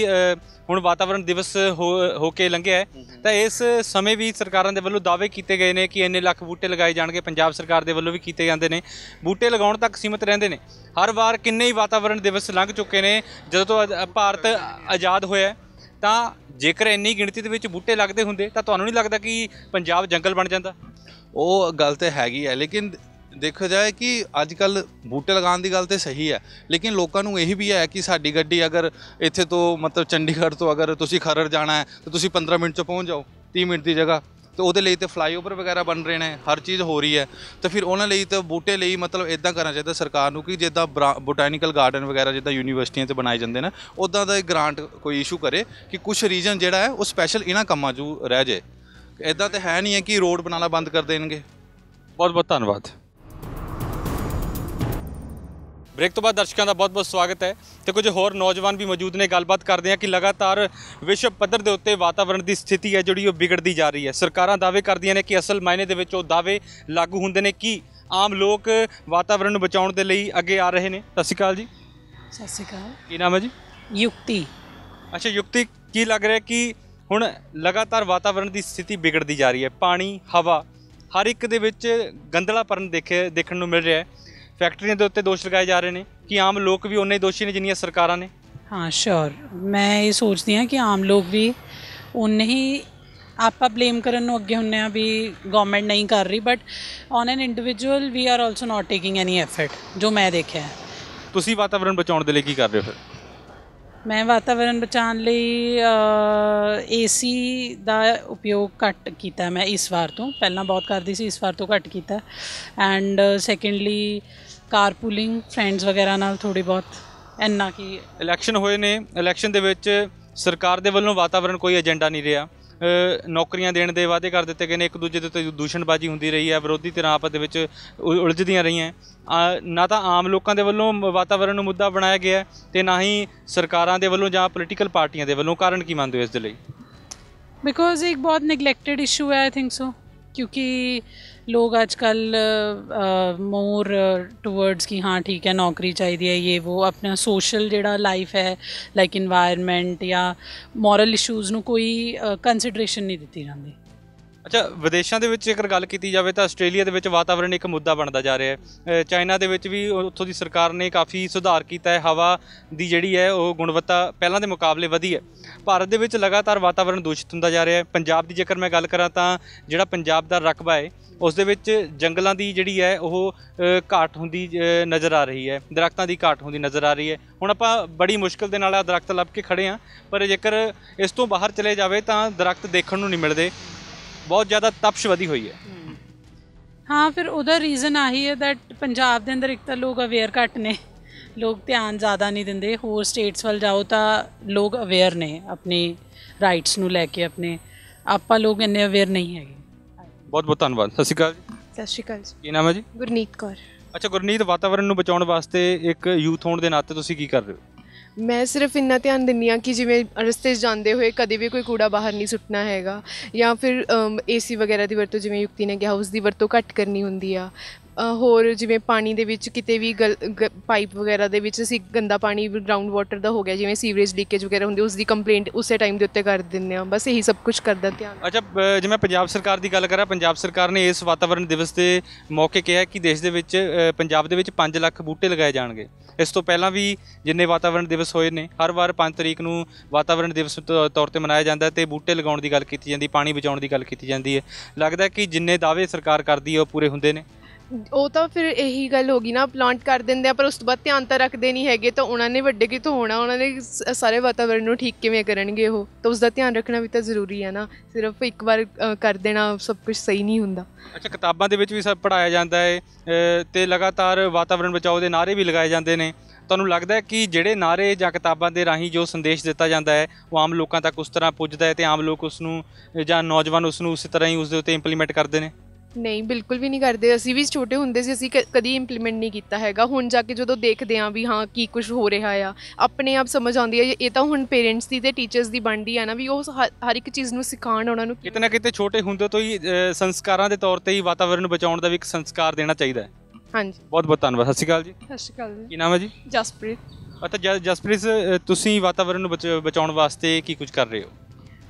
ਹੁਣ ਵਾਤਾਵਰਣ ਦਿਵਸ ਹੋ ਕੇ ਲੰਘਿਆ ਹੈ ਤਾਂ ਇਸ ਸਮੇਂ ਵੀ ਸਰਕਾਰਾਂ ਦੇ ਵੱਲੋਂ ਦਾਅਵੇ ਕੀਤੇ ਗਏ ਨੇ ਕਿ ਇੰਨੇ ਲੱਖ ਬੂਟੇ ਲਗਾਏ ਜਾਣਗੇ ਪੰਜਾਬ ਸਰਕਾਰ ਦੇ ਵੱਲੋਂ ਵੀ ਕੀਤੇ ਜਾਂਦੇ ਨੇ ਬੂਟੇ ਲਗਾਉਣ ਤੱਕ ਸੀਮਤ ਰਹਿੰਦੇ ਨੇ ਹਰ ਵਾਰ ਕਿੰਨੇ ਹੀ ਵਾਤਾਵਰਣ ਦਿਵਸ ਲੰਘ ਚੁੱਕੇ ਨੇ ਜਦੋਂ ਤੋਂ ਭਾਰਤ ਆਜ਼ਾਦ ਹੋਇਆ ਤਾਂ ਜੇਕਰ ਇੰਨੀ ਗਿਣਤੀ ਦੇ ਵਿੱਚ ਬੂਟੇ ਲੱਗਦੇ ਹੁੰਦੇ ਤਾਂ ਤੁਹਾਨੂੰ ਨਹੀਂ ਲੱਗਦਾ ਕਿ ਪੰਜਾਬ ਜੰਗਲ ਬਣ ਜਾਂਦਾ ਉਹ ਗੱਲ ਤੇ ਹੈਗੀ ਹੈ ਲੇਕਿਨ ਦੇਖਿਆ ਜਾਏ ਕਿ ਅੱਜ ਕੱਲ ਬੂਟੇ ਲਗਾਉਣ ਦੀ ਗੱਲ ਤੇ ਸਹੀ ਹੈ ਲੇਕਿਨ ਲੋਕਾਂ ਨੂੰ ਇਹ ਵੀ ਹੈ ਕਿ ਸਾਡੀ ਗੱਡੀ ਅਗਰ ਇੱਥੇ ਤੋਂ ਮਤਲਬ ਚੰਡੀਗੜ੍ਹ ਤੋਂ ਅਗਰ ਤੁਸੀਂ ਖਰੜ ਜਾਣਾ ਹੈ ਤਾਂ ਤੁਸੀਂ 15 ਮਿੰਟ 'ਚ ਪਹੁੰਚ ਜਾਓ 30 ਮਿੰਟ ਦੀ ਜਗ੍ਹਾ ਤੇ ਉਹਦੇ ਲਈ ਤੇ ਫਲਾਈਓਵਰ ਵਗੈਰਾ ਬਣ ਰਹੇ ਨੇ ਹਰ ਚੀਜ਼ ਹੋ ਰਹੀ ਹੈ ਤੇ ਫਿਰ ਉਹਨਾਂ ਲਈ ਤੇ ਬੂਟੇ ਲਈ ਮਤਲਬ ਇਦਾਂ ਕਰਨਾ ਚਾਹੀਦਾ ਸਰਕਾਰ ਨੂੰ ਕਿ ਜਿੱਦਾਂ ਬੋਟੈਨੀਕਲ ਗਾਰਡਨ ਵਗੈਰਾ ਜਿੱਦਾਂ ਯੂਨੀਵਰਸਿਟੀਆਂ ਤੇ ਬਣਾਏ ਜਾਂਦੇ ਨੇ ਉਦਾਂ ਦਾ ਗ੍ਰਾਂਟ ਕੋਈ ਇਸ਼ੂ ਕਰੇ ਕਿ ਕੁਝ ਰੀਜਨ ਜਿਹੜਾ ਹੈ ਉਹ ਸਪੈਸ਼ਲ ਇਹਨਾਂ ਕੰਮਾਂ 'ਚ ਰਹਿ ਜਾਏ ਇਦਾਂ ਤੇ ਹੈ ਨਹੀਂ ਹੈ ਕਿ ਰੋਡ ਬਣਾਉਣਾ ਬੰਦ ਕਰ ਦੇਣਗੇ ਬਹੁਤ ਬਹੁਤ ਧੰਨਵਾਦ ਬ੍ਰੇਕ ਤੋਂ ਬਾਅਦ ਦਰਸ਼ਕਾਂ ਦਾ ਬਹੁਤ-ਬਹੁਤ ਸਵਾਗਤ ਹੈ ਤੇ ਕੁਝ ਹੋਰ ਨੌਜਵਾਨ ਵੀ ਮੌਜੂਦ ਨੇ ਗੱਲਬਾਤ ਕਰਦੇ ਆ ਕਿ ਲਗਾਤਾਰ ਵਿਸ਼ਵ ਪੱਧਰ ਦੇ ਉੱਤੇ ਵਾਤਾਵਰਣ ਦੀ ਸਥਿਤੀ ਹੈ ਜਿਹੜੀ ਉਹ ਵਿਗੜਦੀ ਜਾ ਰਹੀ ਹੈ ਸਰਕਾਰਾਂ ਦਾਅਵੇ ਕਰਦੀਆਂ ਨੇ ਕਿ ਅਸਲ ਮਾਇਨੇ ਦੇ ਵਿੱਚ ਉਹ ਦਾਅਵੇ ਲਾਗੂ ਹੁੰਦੇ ਨੇ ਕਿ ਆਮ ਲੋਕ ਵਾਤਾਵਰਣ ਨੂੰ ਬਚਾਉਣ ਦੇ ਲਈ ਅੱਗੇ ਆ ਰਹੇ ਨੇ ਸਤਿ ਸ਼੍ਰੀ ਅਕਾਲ ਜੀ ਸਤਿ ਸ਼੍ਰੀ ਅਕਾਲ ਕੀ ਨਾਮ ਹੈ ਜੀ ਯੁਕਤੀ ਅੱਛਾ ਯੁਕਤੀ ਕੀ ਲੱਗ ਰਿਹਾ ਕਿ ਹੁਣ ਲਗਾਤਾਰ ਵਾਤਾਵਰਣ ਦੀ ਸਥਿਤੀ ਵਿਗੜਦੀ ਜਾ ਰਹੀ ਹੈ ਪਾਣੀ ਹਵਾ ਹਰ ਇੱਕ ਦੇ ਵਿੱਚ ਗੰਦਲਾਪਨ ਦੇਖੇ ਦੇਖਣ ਨੂੰ ਮਿਲ ਰਿਹਾ ਹੈ ਫੈਕਟਰੀਆਂ ਦੇ ਉੱਤੇ ਦੋਸ਼ ਲਗਾਏ ਜਾ ਰਹੇ ਨੇ ਕਿ ਆਮ ਲੋਕ ਵੀ ਉਨੇ ਹੀ ਦੋਸ਼ੀ ਨੇ ਜਿੰਨੀਆਂ ਸਰਕਾਰਾਂ ਨੇ ਹਾਂ ਸ਼ੋਰ ਮੈਂ ਇਹ ਸੋਚਦੀ ਹਾਂ ਕਿ ਆਮ ਲੋਕ ਵੀ ਉਨੇ ਹੀ ਆਪਾਂ ਬਲੇਮ ਕਰਨ ਨੂੰ ਅੱਗੇ ਹੁੰਨੇ ਆ ਵੀ ਗਵਰਨਮੈਂਟ ਨਹੀਂ ਕਰ ਰਹੀ but on an individual we are also not taking any effort ਜੋ ਮੈਂ ਦੇਖਿਆ ਤੁਸੀਂ ਵਾਤਾਵਰਣ ਬਚਾਉਣ ਦੇ ਲਈ ਕੀ ਕਰ ਰਹੇ ਹੋ ਫਿਰ ਮੈਂ ਵਾਤਾਵਰਣ ਬਚਾਉਣ ਲਈ ਏਸੀ ਦਾ ਉਪਯੋਗ ਘੱਟ ਕੀਤਾ ਮੈਂ ਇਸ ਵਾਰ ਤੋਂ ਪਹਿਲਾਂ ਬਹੁਤ ਕਰਦੀ ਸੀ ਇਸ ਵਾਰ ਤੋਂ ਘੱਟ ਕੀਤਾ and secondly car pooling friends ਵਗੈਰਾ ਨਾਲ ਥੋੜੀ ਬਹੁਤ ਇੰਨਾ ਕੀ ਇਲੈਕਸ਼ਨ ਹੋਏ ਨੇ ਇਲੈਕਸ਼ਨ ਦੇ ਵਿੱਚ ਸਰਕਾਰ ਦੇ ਵੱਲੋਂ ਵਾਤਾਵਰਣ ਕੋਈ ਏਜੰਡਾ ਨਹੀਂ ਰਿਹਾ ਨੌਕਰੀਆਂ ਦੇਣ ਦੇ ਵਾਅਦੇ ਕਰ ਦਿੱਤੇ ਗਏ ਨੇ ਇੱਕ ਦੂਜੇ ਦੇ ਉੱਤੇ ਦੂਸ਼ਣਬਾਜ਼ੀ ਹੁੰਦੀ ਰਹੀ ਹੈ ਵਿਰੋਧੀ ਧਿਰਾਂ ਆਪਸ ਦੇ ਵਿੱਚ ਉਲਝਦੀਆਂ ਰਹੀਆਂ ਨਾ ਤਾਂ ਆਮ ਲੋਕਾਂ ਦੇ ਵੱਲੋਂ ਵਾਤਾਵਰਣ ਨੂੰ ਮੁੱਦਾ ਬਣਾਇਆ ਗਿਆ ਤੇ ਨਾ ਹੀ ਸਰਕਾਰਾਂ ਦੇ ਵੱਲੋਂ ਜਾਂ ਪੋਲੀਟੀਕਲ ਪਾਰਟੀਆਂ ਦੇ ਵੱਲੋਂ ਕਾਰਨ ਕੀ ਮੰਨਦੇ ਹੋ ਇਸ ਦੇ ਲਈ ਬਿਕੋਜ਼ ਇੱਕ ਬਹੁਤ ਨੈਗਲੈਕਟਿਡ ਇਸ਼ੂ ਹੈ ਆਈ ਥਿੰਕ ਸੋ ਕਿਉਂਕਿ ਲੋਕ ਅੱਜ ਕੱਲ ਮੋਰ ਟੁਵਰਡਸ कि ਹਾਂ ਠੀਕ ਹੈ ਨੌਕਰੀ ਚਾਹੀਦੀ ਹੈ ਇਹ ਉਹ ਆਪਣਾ ਸੋਸ਼ਲ ਜਿਹੜਾ ਲਾਈਫ ਹੈ ਲਾਈਕ এনवायरमेंट ਜਾਂ ਮੋਰਲ ਇਸ਼ੂਜ਼ ਨੂੰ ਕੋਈ ਕੰਸੀਡਰੇਸ਼ਨ ਨਹੀਂ ਦਿੱਤੀ ਜਾਂਦੀ ਅੱਛਾ ਵਿਦੇਸ਼ਾਂ ਦੇ ਵਿੱਚ ਜੇਕਰ ਗੱਲ ਕੀਤੀ ਜਾਵੇ ਤਾਂ ਆਸਟ੍ਰੇਲੀਆ ਦੇ ਵਿੱਚ ਵਾਤਾਵਰਣ ਇੱਕ ਮੁੱਦਾ ਬਣਦਾ ਜਾ ਰਿਹਾ ਹੈ ਚਾਈਨਾ ਦੇ ਵਿੱਚ ਵੀ ਉੱਥੋਂ ਦੀ ਸਰਕਾਰ ਨੇ ਕਾਫੀ ਸੁਧਾਰ ਕੀਤਾ ਹੈ ਹਵਾ ਦੀ ਜਿਹੜੀ ਹੈ ਉਹ ਗੁਣਵੱਤਾ ਪਹਿਲਾਂ ਦੇ ਮੁਕਾਬਲੇ ਵਧੀ ਹੈ ਭਾਰਤ ਦੇ ਵਿੱਚ ਲਗਾਤਾਰ ਵਾਤਾਵਰਣ ਦੂਸ਼ਿਤ ਹੁੰਦਾ ਜਾ ਰਿਹਾ ਹੈ ਪੰਜਾਬ ਦੀ ਜੇਕਰ ਮੈਂ ਗੱਲ ਕਰਾਂ ਤਾਂ ਜਿਹੜਾ ਪੰਜਾਬ ਦਾ ਰਕਬਾ ਹੈ ਉਸ ਦੇ ਵਿੱਚ ਜੰਗਲਾਂ ਦੀ ਜਿਹੜੀ ਹੈ ਉਹ ਘਾਟ ਹੁੰਦੀ ਨਜ਼ਰ ਆ ਰਹੀ ਹੈ ਦਰਖਤਾਂ ਦੀ ਘਾਟ ਹੁੰਦੀ ਨਜ਼ਰ ਆ ਰਹੀ ਹੈ ਹੁਣ ਆਪਾਂ ਬੜੀ ਮੁਸ਼ਕਲ ਦੇ ਨਾਲ ਆ ਦਰਖਤ ਲੱਭ ਕੇ ਖੜੇ ਆ ਪਰ ਜੇਕਰ ਇਸ ਤੋਂ ਬਾਹਰ ਚਲੇ ਜਾਵੇ ਤਾਂ ਦਰਖਤ ਦੇਖਣ ਨੂੰ ਨਹੀਂ ਮਿਲਦੇ ਬਹੁਤ ਜ਼ਿਆਦਾ ਤਪਸ਼ ਵਧੀ ਹੋਈ ਹੈ ਹਾਂ ਫਿਰ ਉਹਦਾ ਰੀਜ਼ਨ ਆਹੀ ਹੈ ਦੈਟ ਪੰਜਾਬ ਦੇ ਅੰਦਰ ਇੱਕ ਤਾਂ ਲੋਕ ਅਵੇਅਰ ਘੱਟ ਨੇ ਲੋਕ ਧਿਆਨ ਜ਼ਿਆਦਾ ਨਹੀਂ ਦਿੰਦੇ ਹੋਰ ਸਟੇਟਸ ਵੱਲ ਜਾਓ ਤਾਂ ਲੋਕ ਅਵੇਅਰ ਨੇ ਆਪਣੀ ਰਾਈਟਸ ਨੂੰ ਲੈ ਕੇ ਆਪਣੇ ਆਪਾਂ ਲੋਕ ਇੰਨੇ ਅਵੇਅਰ ਨਹੀਂ ਹੈਗੇ ਬਹੁਤ ਬਹੁਤ ਧੰਨਵਾਦ ਸਤਿ ਸ਼੍ਰੀ ਅਕਾਲ ਜੀ ਸਤਿ ਸ਼੍ਰੀ ਅਕਾਲ ਜੀ ਕੀ ਨਾਮ ਹੈ ਜੀ ਗੁਰਨੀਤ ਕੌਰ ਅੱਛਾ ਗੁਰਨੀਤ ਵਾਤਾਵਰਣ ਨੂੰ ਬਚਾਉਣ ਵਾਸਤੇ ਇੱਕ ਯੂਥ ਹੋਣ ਦੇ ਨਾਤੇ ਤੁਸੀਂ ਕੀ ਕਰ ਰਹੇ ਹੋ ਮੈਂ ਸਿਰਫ ਇੰਨਾ ਧਿਆਨ ਦਿੰਨੀ ਆ ਕਿ ਜਿਵੇਂ ਰਸਤੇ 'ਚ ਜਾਂਦੇ ਹੋਏ ਕਦੇ ਵੀ ਕੋਈ ਕੂੜਾ ਬਾਹਰ ਨਹੀਂ ਸੁੱਟਣਾ ਹੈਗਾ ਜਾਂ ਫਿਰ ਏਸੀ ਵਗੈਰਾ ਦੀ ਵਰਤੋਂ ਜਿਵੇਂ ਯੁਕਤੀ ਨੇ ਕਿਹਾ ਉਸ ਦੀ ਵਰਤੋਂ ਘੱਟ ਕਰਨੀ ਹੁੰਦੀ ਆ ਹੋਰ ਜਿਵੇਂ ਪਾਣੀ ਦੇ ਵਿੱਚ ਕਿਤੇ ਵੀ ਪਾਈਪ ਵਗੈਰਾ ਦੇ ਵਿੱਚ ਅਸੀਂ ਗੰਦਾ ਪਾਣੀ ਗਰਾਊਂਡ ਵਾਟਰ ਦਾ ਹੋ ਗਿਆ ਜਿਵੇਂ ਸੀਵਰੇਜ ਲੀਕੇਜ ਵਗੈਰਾ ਹੁੰਦੀ ਉਸ ਦੀ ਕੰਪਲੇਂਟ ਉਸੇ ਟਾਈਮ ਦੇ ਉੱਤੇ ਕਰ ਦਿੰਨੇ ਆ ਬਸ ਇਹੀ ਸਭ ਕੁਝ ਕਰਦਾ ਧਿਆਨ ਅੱਛਾ ਜਿਵੇਂ ਪੰਜਾਬ ਸਰਕਾਰ ਦੀ ਗੱਲ ਕਰਾਂ ਪੰਜਾਬ ਸਰਕਾਰ ਨੇ ਇਸ ਵਾਤਾਵਰਣ ਦਿਵਸ ਤੇ ਮੌਕੇ ਕਿਹਾ ਕਿ ਦੇਸ਼ ਦੇ ਵਿੱਚ ਪੰਜਾਬ ਦੇ ਵਿੱਚ 5 ਲੱਖ ਬੂਟੇ ਲਗਾਏ ਜਾਣਗੇ ਇਸ ਤੋਂ ਪਹਿਲਾਂ ਵੀ ਜਿੰਨੇ ਵਾਤਾਵਰਣ ਦਿਵਸ ਹੋਏ ਨੇ ਹਰ ਵਾਰ 5 ਤਰੀਕ ਨੂੰ ਵਾਤਾਵਰਣ ਦਿਵਸ ਤੌਰ ਤੇ ਮਨਾਇਆ ਜਾਂਦਾ ਤੇ ਬੂਟੇ ਲਗਾਉਣ ਦੀ ਗੱਲ ਕੀਤੀ ਜਾਂਦੀ ਪਾਣੀ ਬਚਾਉਣ ਦੀ ਗੱਲ ਕੀਤੀ ਜਾਂਦੀ ਹੈ ਲੱਗਦਾ ਕਿ ਜਿੰਨੇ ਦਾਅਵੇ ਸਰਕਾਰ ਕਰਦੀ ਹੈ ਉਹ ਪੂਰੇ ਹੁੰਦੇ ਨੇ ਉਹ ਤਾਂ ਫਿਰ ਇਹੀ ਗੱਲ ਹੋ ਗਈ ਨਾ ਪਲਾਂਟ ਕਰ ਦਿੰਦੇ ਆ ਪਰ ਉਸ ਤੋਂ ਬਾਅਦ ਧਿਆਨ ਤਾਂ ਰੱਖਦੇ ਨਹੀਂ ਹੈਗੇ ਤਾਂ ਉਹਨਾਂ ਨੇ ਵੱਡੇ ਕਿਤੋਂ ਹੋਣਾ ਉਹਨਾਂ ਨੇ ਸਾਰੇ ਵਾਤਾਵਰਣ ਨੂੰ ਠੀਕ ਕਿਵੇਂ ਕਰਨਗੇ ਉਹ ਤਾਂ ਉਸ ਦਾ ਧਿਆਨ ਰੱਖਣਾ ਵੀ ਤਾਂ ਜ਼ਰੂਰੀ ਹੈ ਨਾ ਸਿਰਫ ਇੱਕ ਵਾਰ ਕਰ ਦੇਣਾ ਸਭ ਕੁਝ ਸਹੀ ਨਹੀਂ ਹੁੰਦਾ ਅੱਛਾ ਕਿਤਾਬਾਂ ਦੇ ਵਿੱਚ ਵੀ ਸਭ ਪੜਾਇਆ ਜਾਂਦਾ ਹੈ ਤੇ ਲਗਾਤਾਰ ਵਾਤਾਵਰਣ ਬਚਾਓ ਦੇ ਨਾਰੇ ਵੀ ਲਗਾਏ ਜਾਂਦੇ ਨੇ ਤੁਹਾਨੂੰ ਲੱਗਦਾ ਹੈ ਕਿ ਜਿਹੜੇ ਨਾਰੇ ਜਾਂ ਕਿਤਾਬਾਂ ਦੇ ਰਾਹੀਂ ਜੋ ਸੰਦੇਸ਼ ਦਿੱਤਾ ਜਾਂਦਾ ਹੈ ਉਹ ਆਮ ਲੋਕਾਂ ਤੱਕ ਉਸ ਤਰ੍ਹਾਂ ਪੁੱਜਦਾ ਹੈ ਤੇ ਆਮ ਲੋਕ ਉਸ ਨੂੰ ਜਾਂ ਨੌਜਵਾਨ ਉਸ ਨੂੰ ਉਸੇ ਤਰ੍ਹਾਂ ਹੀ ਉਸ ਦੇ ਉੱਤੇ ਇੰਪਲੀਮੈਂਟ ਕਰਦੇ ਨੇ ਨਹੀਂ ਬਿਲਕੁਲ ਵੀ ਨਹੀਂ ਕਰਦੇ ਅਸੀਂ ਵੀ ਛੋਟੇ ਹੁੰਦੇ ਸੀ ਅਸੀਂ ਕਦੀ ਇੰਪਲੀਮੈਂਟ ਨਹੀਂ ਕੀਤਾ ਹੈਗਾ ਹੁਣ ਜਾ ਕੇ ਜਦੋਂ ਦੇਖਦੇ ਆਂ ਵੀ ਹਾਂ ਕੀ ਕੁਝ ਹੋ ਰਿਹਾ ਆ ਆਪਣੇ ਆਪ ਸਮਝ ਆਉਂਦੀ ਹੈ ਇਹ ਤਾਂ ਹੁਣ ਪੇਰੈਂਟਸ ਦੀ ਤੇ ਟੀਚਰਸ ਦੀ ਬਣਦੀ ਆ ਨਾ ਵੀ ਉਹ ਹਰ- ਇੱਕ ਚੀਜ਼ ਨੂੰ ਸਿਖਾਉਣ ਉਹਨਾਂ ਨੂੰ ਕਿਤਨਾ ਕਿਤੇ ਛੋਟੇ ਹੁੰਦੇ ਤੋਂ ਹੀ ਸੰਸਕਾਰਾਂ ਦੇ ਤੌਰ ਤੇ ਹੀ ਵਾਤਾਵਰਣ ਨੂੰ ਬਚਾਉਣ ਦਾ ਵੀ ਇੱਕ ਸੰਸਕਾਰ ਦੇਣਾ ਚਾਹੀਦਾ ਹੈ ਹਾਂਜੀ ਬਹੁਤ ਬਹੁਤ ਧੰਨਵਾਦ ਸਤਿ ਸ਼੍ਰੀ ਅਕਾਲ ਜੀ ਸਤਿ ਸ਼੍ਰੀ ਅਕਾਲ ਕੀ ਨਾਮ ਹੈ ਜੀ ਜਸਪ੍ਰੀਤ ਅੱਛਾ ਜਸਪ੍ਰੀਤ ਤੁਸੀਂ ਵਾਤਾਵਰਣ ਨੂੰ ਬਚਾਉਣ ਵਾਸਤੇ ਕੀ ਕੁਝ ਕਰ ਰਹੇ ਹੋ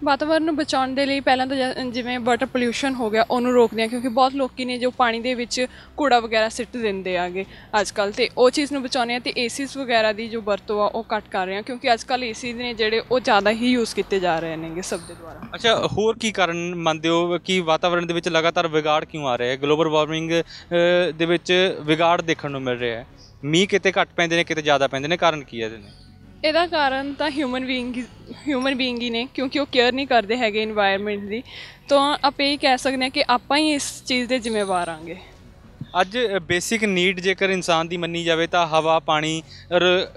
ਵਾਤਾਵਰਨ ਨੂੰ ਬਚਾਉਣ ਦੇ ਲਈ ਪਹਿਲਾਂ ਤਾਂ ਜਿਵੇਂ ਵਾਟਰ ਪੋਲੂਸ਼ਨ ਹੋ ਗਿਆ ਉਹਨੂੰ ਰੋਕਦੇ ਆ ਕਿਉਂਕਿ ਬਹੁਤ ਲੋਕੀ ਨੇ ਜੋ ਪਾਣੀ ਦੇ ਵਿੱਚ ਕੂੜਾ ਵਗੈਰਾ ਸਿੱਟ ਦਿੰਦੇ ਆਗੇ ਅੱਜ ਕੱਲ ਤੇ ਉਹ ਚੀਜ਼ ਨੂੰ ਬਚਾਉਣੇ ਆ ਤੇ ਏਸੀਸ ਵਗੈਰਾ ਦੀ ਜੋ ਵਰਤੋਂ ਆ ਉਹ ਘਟ ਕਰ ਰਹੇ ਆ ਕਿਉਂਕਿ ਅੱਜ ਕੱਲ ਏਸੀ ਨੇ ਜਿਹੜੇ ਉਹ ਜ਼ਿਆਦਾ ਹੀ ਯੂਜ਼ ਕੀਤੇ ਜਾ ਰਹੇ ਨੇਗੇ ਸਭ ਦੇ ਦੁਆਰਾ ਅੱਛਾ ਹੋਰ ਕੀ ਕਾਰਨ ਮੰਨਦੇ ਹੋ ਕਿ ਵਾਤਾਵਰਣ ਦੇ ਵਿੱਚ ਲਗਾਤਾਰ ਵਿਗਾੜ ਕਿਉਂ ਆ ਰਿਹਾ ਹੈ ਗਲੋਬਲ ਵਾਰਮਿੰਗ ਦੇ ਵਿੱਚ ਵਿਗਾੜ ਦੇਖਣ ਨੂੰ ਮਿਲ ਰਿਹਾ ਹੈ ਮੀਂਹ ਕਿਤੇ ਘੱਟ ਪੈਂਦੇ ਨੇ ਕਿਤੇ ਜ਼ਿਆਦਾ ਪੈਂਦੇ ਨੇ ਕਾਰਨ ਕੀ ਹੈ ਇਹਦੇ ਨੇ ਇਹਦਾ ਕਾਰਨ ਤਾਂ ਹਿਊਮਨ ਬੀਇੰਗ ਹਿਊਮਨ ਬੀਇੰਗ ਹੀ ਨੇ ਕਿਉਂਕਿ ਉਹ ਕੇਅਰ ਨਹੀਂ ਕਰਦੇ ਹੈਗੇ এনवायरमेंट ਦੀ ਤਾਂ ਆਪੇ ਹੀ ਕਹਿ ਸਕਦੇ ਹਾਂ ਕਿ ਆਪਾਂ ਹੀ ਇਸ ਚੀਜ਼ ਦੇ ਜ਼ਿੰਮੇਵਾਰ ਆਂਗੇ ਅੱਜ ਬੇਸਿਕ ਨੀਡ ਜੇਕਰ ਇਨਸਾਨ ਦੀ ਮੰਨੀ ਜਾਵੇ ਤਾਂ ਹਵਾ ਪਾਣੀ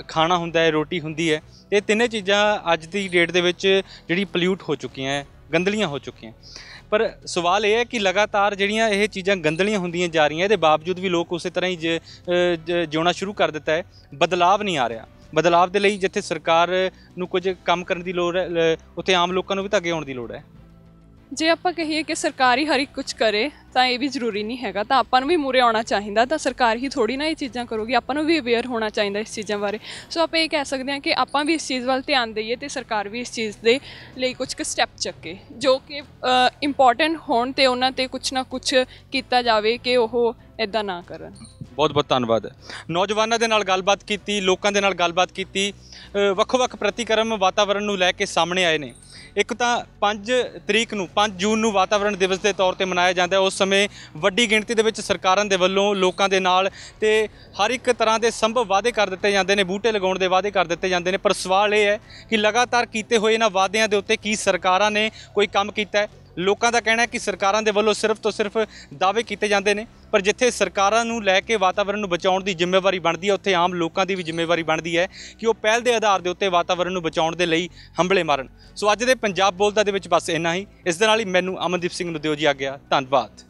ਖਾਣਾ ਹੁੰਦਾ ਹੈ ਰੋਟੀ ਹੁੰਦੀ ਹੈ ਇਹ ਤਿੰਨੇ ਚੀਜ਼ਾਂ ਅੱਜ ਦੀ ਡੇਟ ਦੇ ਵਿੱਚ ਜਿਹੜੀ ਪੋਲਿਊਟ ਹੋ ਚੁੱਕੀਆਂ ਹੈ ਗੰਦਲੀਆਂ ਹੋ ਚੁੱਕੀਆਂ ਪਰ ਸਵਾਲ ਇਹ ਹੈ ਕਿ ਲਗਾਤਾਰ ਜਿਹੜੀਆਂ ਇਹ ਚੀਜ਼ਾਂ ਗੰਦਲੀਆਂ ਹੁੰਦੀਆਂ ਜਾ ਰਹੀਆਂ ਇਹਦੇ ਬਾਵਜੂਦ ਵੀ ਲੋਕ ਉਸੇ ਤਰ੍ਹਾਂ ਹੀ ਜਿਉਣਾ ਸ਼ੁਰੂ ਕਰ ਦਿੱਤਾ ਹੈ ਬਦਲਾਅ ਨਹੀਂ ਆ ਰਿਹਾ ਬਦਲਾਅ ਦੇ ਲਈ ਜਿੱਥੇ ਸਰਕਾਰ ਨੂੰ ਕੁਝ ਕੰਮ ਕਰਨ ਦੀ ਲੋੜ ਹੈ ਉੱਥੇ ਆਮ ਲੋਕਾਂ ਨੂੰ ਵੀ ਤਾਂ ਅੱਗੇ ਆਉਣ ਦੀ ਲੋੜ ਹੈ ਜੇ ਆਪਾਂ ਕਹੀਏ ਕਿ ਸਰਕਾਰੀ ਹਰ ਇੱਕ ਕੁਝ ਕਰੇ ਤਾਂ ਇਹ ਵੀ ਜ਼ਰੂਰੀ ਨਹੀਂ ਹੈਗਾ ਤਾਂ ਆਪਾਂ ਨੂੰ ਵੀ ਮੂਰੇ ਆਉਣਾ ਚਾਹੀਦਾ ਤਾਂ ਸਰਕਾਰ ਹੀ ਥੋੜੀ ਨਾ ਇਹ ਚੀਜ਼ਾਂ ਕਰੂਗੀ ਆਪਾਂ ਨੂੰ ਵੀ ਅਵੇਅਰ ਹੋਣਾ ਚਾਹੀਦਾ ਇਸ ਚੀਜ਼ਾਂ ਬਾਰੇ ਸੋ ਆਪਾਂ ਇਹ ਕਹਿ ਸਕਦੇ ਹਾਂ ਕਿ ਆਪਾਂ ਵੀ ਇਸ ਚੀਜ਼ ਵੱਲ ਧਿਆਨ ਦਈਏ ਤੇ ਸਰਕਾਰ ਵੀ ਇਸ ਚੀਜ਼ ਦੇ ਲਈ ਕੁਝ ਕੁ ਸਟੈਪ ਚੱਕੇ ਜੋ ਕਿ ਇੰਪੋਰਟੈਂਟ ਹੋਣ ਤੇ ਉਹਨਾਂ ਤੇ ਕੁਝ ਨਾ ਕੁਝ ਕੀਤਾ ਜਾਵੇ ਕਿ ਉਹ ਇਦਾਂ ਨਾ ਕਰਨ ਬਹੁਤ ਬਹੁਤ ਧੰਨਵਾਦ ਨੌਜਵਾਨਾਂ ਦੇ ਨਾਲ ਗੱਲਬਾਤ ਕੀਤੀ ਲੋਕਾਂ ਦੇ ਨਾਲ ਗੱਲਬਾਤ ਕੀਤੀ ਵੱਖ-ਵੱਖ ਪ੍ਰਤੀਕਰਮ ਵਾਤਾਵਰਣ ਨੂੰ ਲੈ ਕੇ ਸਾਹਮਣੇ ਆਏ ਨੇ ਇੱਕ ਤਾਂ 5 ਤਰੀਕ ਨੂੰ 5 ਜੂਨ ਨੂੰ ਵਾਤਾਵਰਣ ਦਿਵਸ ਦੇ ਤੌਰ ਤੇ ਮਨਾਇਆ ਜਾਂਦਾ ਉਸ ਸਮੇਂ ਵੱਡੀ ਗਿਣਤੀ ਦੇ ਵਿੱਚ ਸਰਕਾਰਾਂ ਦੇ ਵੱਲੋਂ ਲੋਕਾਂ ਦੇ ਨਾਲ ਤੇ ਹਰ ਇੱਕ ਤਰ੍ਹਾਂ ਦੇ ਸੰਭਵ ਵਾਅਦੇ ਕਰ ਦਿੱਤੇ ਜਾਂਦੇ ਨੇ ਬੂਟੇ ਲਗਾਉਣ ਦੇ ਵਾਅਦੇ ਕਰ ਦਿੱਤੇ ਜਾਂਦੇ ਨੇ ਪਰ ਸਵਾਲ ਇਹ ਹੈ ਕਿ ਲਗਾਤਾਰ ਕੀਤੇ ਹੋਏ ਇਹਨਾਂ ਵਾਅਦਿਆਂ ਦੇ ਉੱਤੇ ਕੀ ਸਰਕਾਰਾਂ ਨੇ ਕੋਈ ਕੰਮ ਕੀਤਾ ਹੈ ਲੋਕਾਂ ਦਾ ਕਹਿਣਾ ਹੈ ਕਿ ਸਰਕਾਰਾਂ ਦੇ ਵੱਲੋਂ ਸਿਰਫ ਤੋਂ ਸਿਰਫ ਦਾਅਵੇ ਕੀਤੇ ਜਾਂਦੇ ਨੇ ਪਰ ਜਿੱਥੇ ਸਰਕਾਰਾਂ ਨੂੰ ਲੈ ਕੇ ਵਾਤਾਵਰਣ ਨੂੰ ਬਚਾਉਣ ਦੀ ਜ਼ਿੰਮੇਵਾਰੀ ਬਣਦੀ ਹੈ ਉੱਥੇ ਆਮ ਲੋਕਾਂ ਦੀ ਵੀ ਜ਼ਿੰਮੇਵਾਰੀ ਬਣਦੀ ਹੈ ਕਿ ਉਹ ਪਹਿਲ ਦੇ ਆਧਾਰ ਦੇ ਉੱਤੇ ਵਾਤਾਵਰਣ ਨੂੰ ਬਚਾਉਣ ਦੇ ਲਈ ਹੰਬਲੇ ਮਾਰਨ ਸੋ ਅੱਜ ਦੇ ਪੰਜਾਬ ਬੋਲਦਾ ਦੇ ਵਿੱਚ ਬਸ ਇੰਨਾ ਹੀ ਇਸ ਦੇ ਨਾਲ ਹੀ ਮੈਨੂੰ ਅਮਨਦੀਪ ਸਿੰਘ ਨੂੰ ਦਿਓ ਜੀ ਆ ਗਿਆ ਧੰਨਵਾਦ